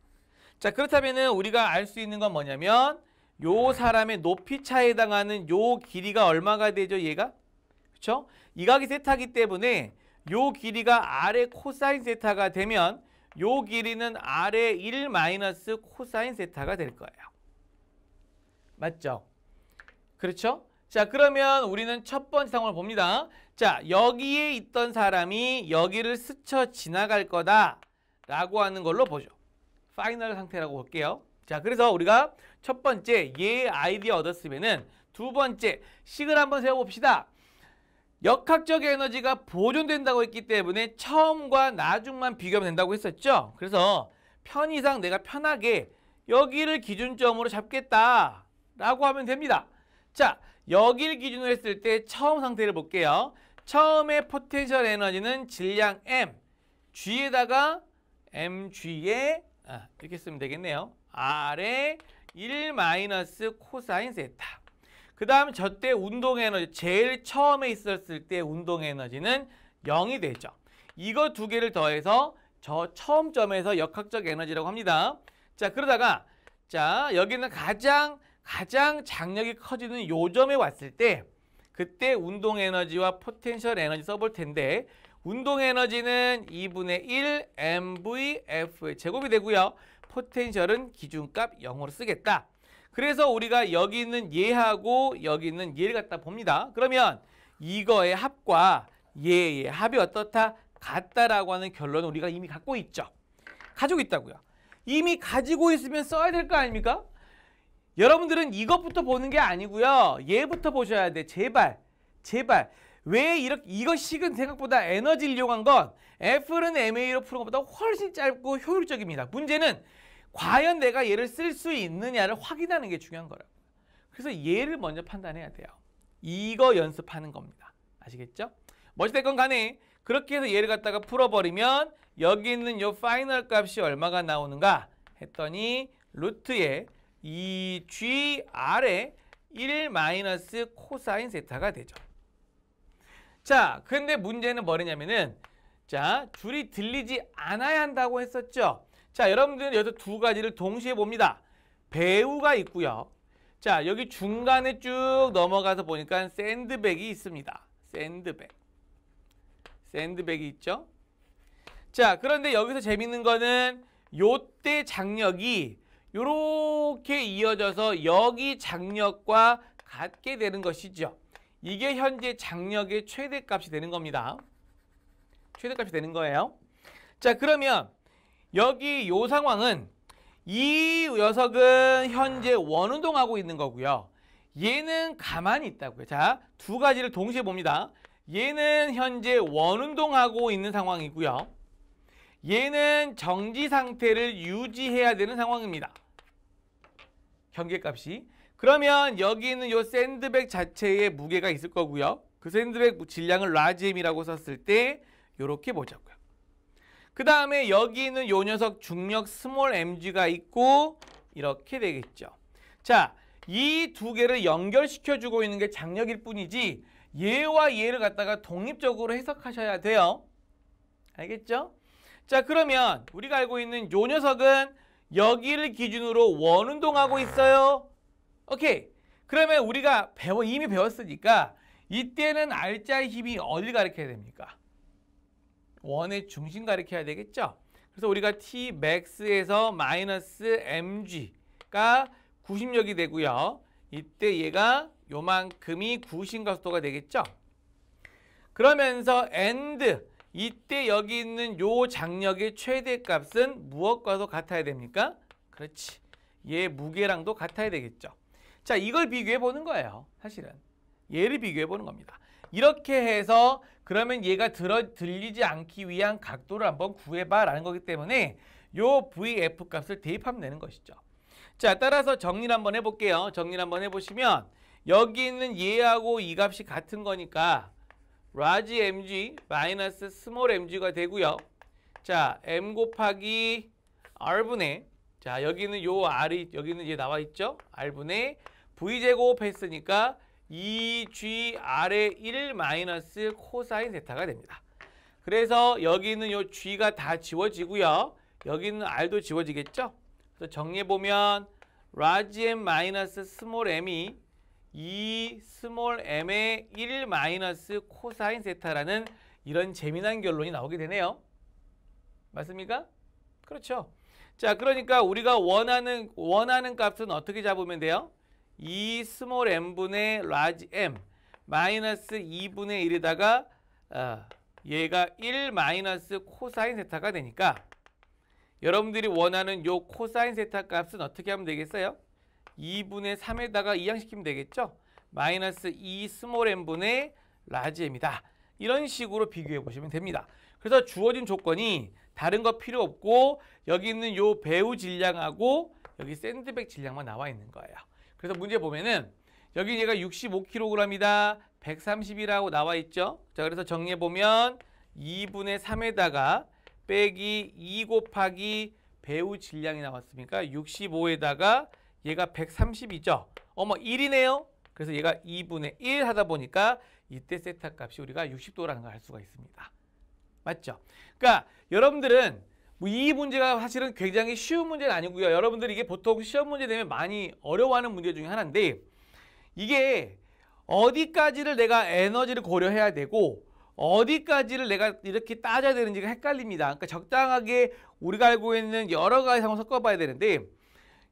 자 그렇다면 우리가 알 수 있는 건 뭐냐면 요 사람의 높이 차에 해당하는 요 길이가 얼마가 되죠 얘가? 그렇죠? 이각이 세타기 때문에 요 길이가 R의 코사인 세타가 되면 요 길이는 아래 1 마이너스 코사인 세타가 될 거예요. 맞죠? 그렇죠? 자 그러면 우리는 첫 번째 상황을 봅니다. 자 여기에 있던 사람이 여기를 스쳐 지나갈 거다 라고 하는 걸로 보죠. 파이널 상태라고 볼게요. 자 그래서 우리가 첫 번째 얘 아이디어 얻었으면은 두 번째 식을 한번 세워봅시다. 역학적 에너지가 보존된다고 했기 때문에 처음과 나중만 비교하면 된다고 했었죠. 그래서 편의상 내가 편하게 여기를 기준점으로 잡겠다라고 하면 됩니다. 자, 여기를 기준으로 했을 때 처음 상태를 볼게요. 처음에 포텐셜 에너지는 질량 m, g에다가 mg에 아, 이렇게 쓰면 되겠네요. r에 1 마이너스 코사인 세타. 그 다음 에 저 때 운동 에너지 제일 처음에 있었을 때 운동 에너지는 0이 되죠. 이거 두 개를 더해서 저 처음 점에서 역학적 에너지라고 합니다. 자 그러다가 자 여기는 가장 가장 장력이 커지는 요점에 왔을 때 그때 운동 에너지와 포텐셜 에너지 써볼 텐데 운동 에너지는 2분의 1 mvf의 제곱이 되고요. 포텐셜은 기준값 0으로 쓰겠다. 그래서 우리가 여기 있는 얘하고 여기 있는 얘를 갖다 봅니다. 그러면 이거의 합과 얘의 합이 어떻다? 같다라고 하는 결론은 우리가 이미 갖고 있죠. 가지고 있다고요. 이미 가지고 있으면 써야 될 거 아닙니까? 여러분들은 이것부터 보는 게 아니고요. 얘부터 보셔야 돼. 제발. 제발. 왜 이렇게 이거식은 생각보다 에너지를 이용한 건 F는 MA로 푸는 것보다 훨씬 짧고 효율적입니다. 문제는 과연 내가 얘를 쓸 수 있느냐를 확인하는 게 중요한 거라고 그래서 얘를 먼저 판단해야 돼요. 이거 연습하는 겁니다. 아시겠죠? 뭐지됐건 간에 그렇게 해서 얘를 갖다가 풀어버리면 여기 있는 요 파이널 값이 얼마가 나오는가 했더니 루트에 이 g r의 1 마이너스 코사인 세타가 되죠. 자, 근데 문제는 뭐냐면은 자, 줄이 들리지 않아야 한다고 했었죠. 자, 여러분들은 여기서 두 가지를 동시에 봅니다. 배우가 있고요. 자, 여기 중간에 쭉 넘어가서 보니까 샌드백이 있습니다. 샌드백. 샌드백이 있죠? 자, 그런데 여기서 재밌는 거는 요때 장력이 요렇게 이어져서 여기 장력과 같게 되는 것이죠. 이게 현재 장력의 최대값이 되는 겁니다. 최대값이 되는 거예요. 자, 그러면 여기 이 상황은 이 녀석은 현재 원운동하고 있는 거고요. 얘는 가만히 있다고요. 자, 두 가지를 동시에 봅니다. 얘는 현재 원운동하고 있는 상황이고요. 얘는 정지 상태를 유지해야 되는 상황입니다. 경계값이. 그러면 여기 있는 이 샌드백 자체에 무게가 있을 거고요. 그 샌드백 질량을 라지엠이라고 썼을 때 이렇게 보자고요. 그 다음에 여기 있는 요 녀석 중력 스몰 mg가 있고 이렇게 되겠죠. 자, 이 두 개를 연결시켜주고 있는 게 장력일 뿐이지 얘와 얘를 갖다가 독립적으로 해석하셔야 돼요. 알겠죠? 자, 그러면 우리가 알고 있는 요 녀석은 여기를 기준으로 원운동하고 있어요. 오케이. 그러면 우리가 배워, 이미 배웠으니까 이때는 알짜의 힘이 어딜 가르켜야 됩니까? 원의 중심 가리켜야 되겠죠. 그래서 우리가 t max에서 마이너스 mg가 9 0력이 되고요. 이때 얘가 요만큼이 구신 가속도가 되겠죠. 그러면서 and 이때 여기 있는 요 장력의 최대값은 무엇과도 같아야 됩니까? 그렇지. 얘 무게랑도 같아야 되겠죠. 자, 이걸 비교해 보는 거예요. 사실은. 얘를 비교해 보는 겁니다. 이렇게 해서 그러면 얘가 들어, 들리지 않기 위한 각도를 한번 구해봐라는 거기 때문에 요 VF 값을 대입하면 되는 것이죠. 자, 따라서 정리를 한번 해볼게요. 정리를 한번 해보시면 여기 있는 얘하고 이 값이 같은 거니까 라지 mg 마이너스 스몰 mg가 되고요. 자, m 곱하기 r분의 자, 여기는 요 r이 여기는 이제 나와 있죠? r분의 v제곱 했으니까 2g 아래 1 마이너스 코사인 세타가 됩니다. 그래서 여기 있는 요 g가 다 지워지고요. 여기 있는 r도 지워지겠죠? 그래서 정리해보면 라지 m 마이너스 스몰 m이 2 스몰 m의 1 마이너스 코사인 세타라는 이런 재미난 결론이 나오게 되네요. 맞습니까? 그렇죠. 자, 그러니까 우리가 원하는 원하는 값은 어떻게 잡으면 돼요? 2 스몰 m분의 라지 m 마이너스 2분의 1에다가 어, 얘가 1 마이너스 코사인 세타가 되니까 여러분들이 원하는 요 코사인 세타 값은 어떻게 하면 되겠어요? 2분의 3에다가 이항시키면 되겠죠? 마이너스 2 스몰 m분의 라지 m이다. 이런 식으로 비교해 보시면 됩니다. 그래서 주어진 조건이 다른 거 필요 없고 여기 있는 요 배우 질량하고 여기 샌드백 질량만 나와 있는 거예요. 그래서 문제 보면은 여기 얘가 65kg이다. 130이라고 나와 있죠. 자, 그래서 정리해 보면 2분의 3에다가 빼기 2 곱하기 배우 질량이 나왔으니까 65에다가 얘가 130이죠. 어머 1이네요. 그래서 얘가 2분의 1 하다 보니까 이때 세탁 값이 우리가 60도라는 걸 알 수가 있습니다. 맞죠? 그러니까 여러분들은 뭐이 문제가 사실은 굉장히 쉬운 문제는 아니고요. 여러분들이 이게 보통 시험 문제 되면 많이 어려워하는 문제 중에 하나인데 이게 어디까지를 내가 에너지를 고려해야 되고 어디까지를 내가 이렇게 따져야 되는지가 헷갈립니다. 그러니까 적당하게 우리가 알고 있는 여러 가지 상황 을 섞어봐야 되는데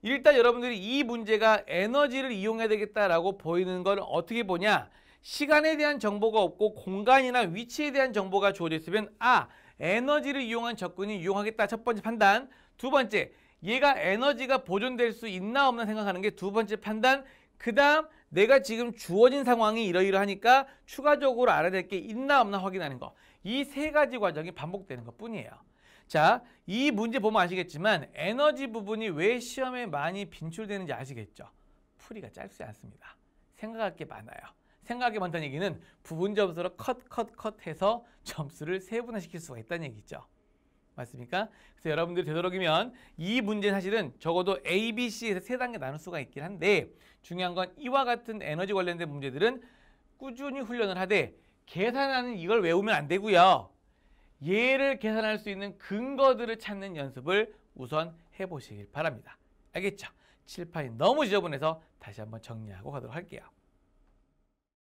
일단 여러분들이 이 문제가 에너지를 이용해야 되겠다라고 보이는 건 어떻게 보냐 시간에 대한 정보가 없고 공간이나 위치에 대한 정보가 주어져 있으면 아 에너지를 이용한 접근이 유용하겠다 첫 번째 판단 두 번째 얘가 에너지가 보존될 수 있나 없나 생각하는 게 두 번째 판단 그 다음 내가 지금 주어진 상황이 이러이러하니까 추가적으로 알아야 될 게 있나 없나 확인하는 거이 세 가지 과정이 반복되는 것 뿐이에요 자, 이 문제 보면 아시겠지만 에너지 부분이 왜 시험에 많이 빈출되는지 아시겠죠? 풀이가 짧지 않습니다. 생각할 게 많아요. 생각해봤던 얘기는 부분 점수로 컷, 컷, 컷해서 점수를 세분화시킬 수가 있다는 얘기죠. 맞습니까? 그래서 여러분들이 되도록이면 이 문제 사실은 적어도 A, B, C에서 세 단계 나눌 수가 있긴 한데 중요한 건 이와 같은 에너지 관련된 문제들은 꾸준히 훈련을 하되 계산하는 이걸 외우면 안 되고요. 얘를 계산할 수 있는 근거들을 찾는 연습을 우선 해보시길 바랍니다. 알겠죠? 칠판이 너무 지저분해서 다시 한번 정리하고 가도록 할게요.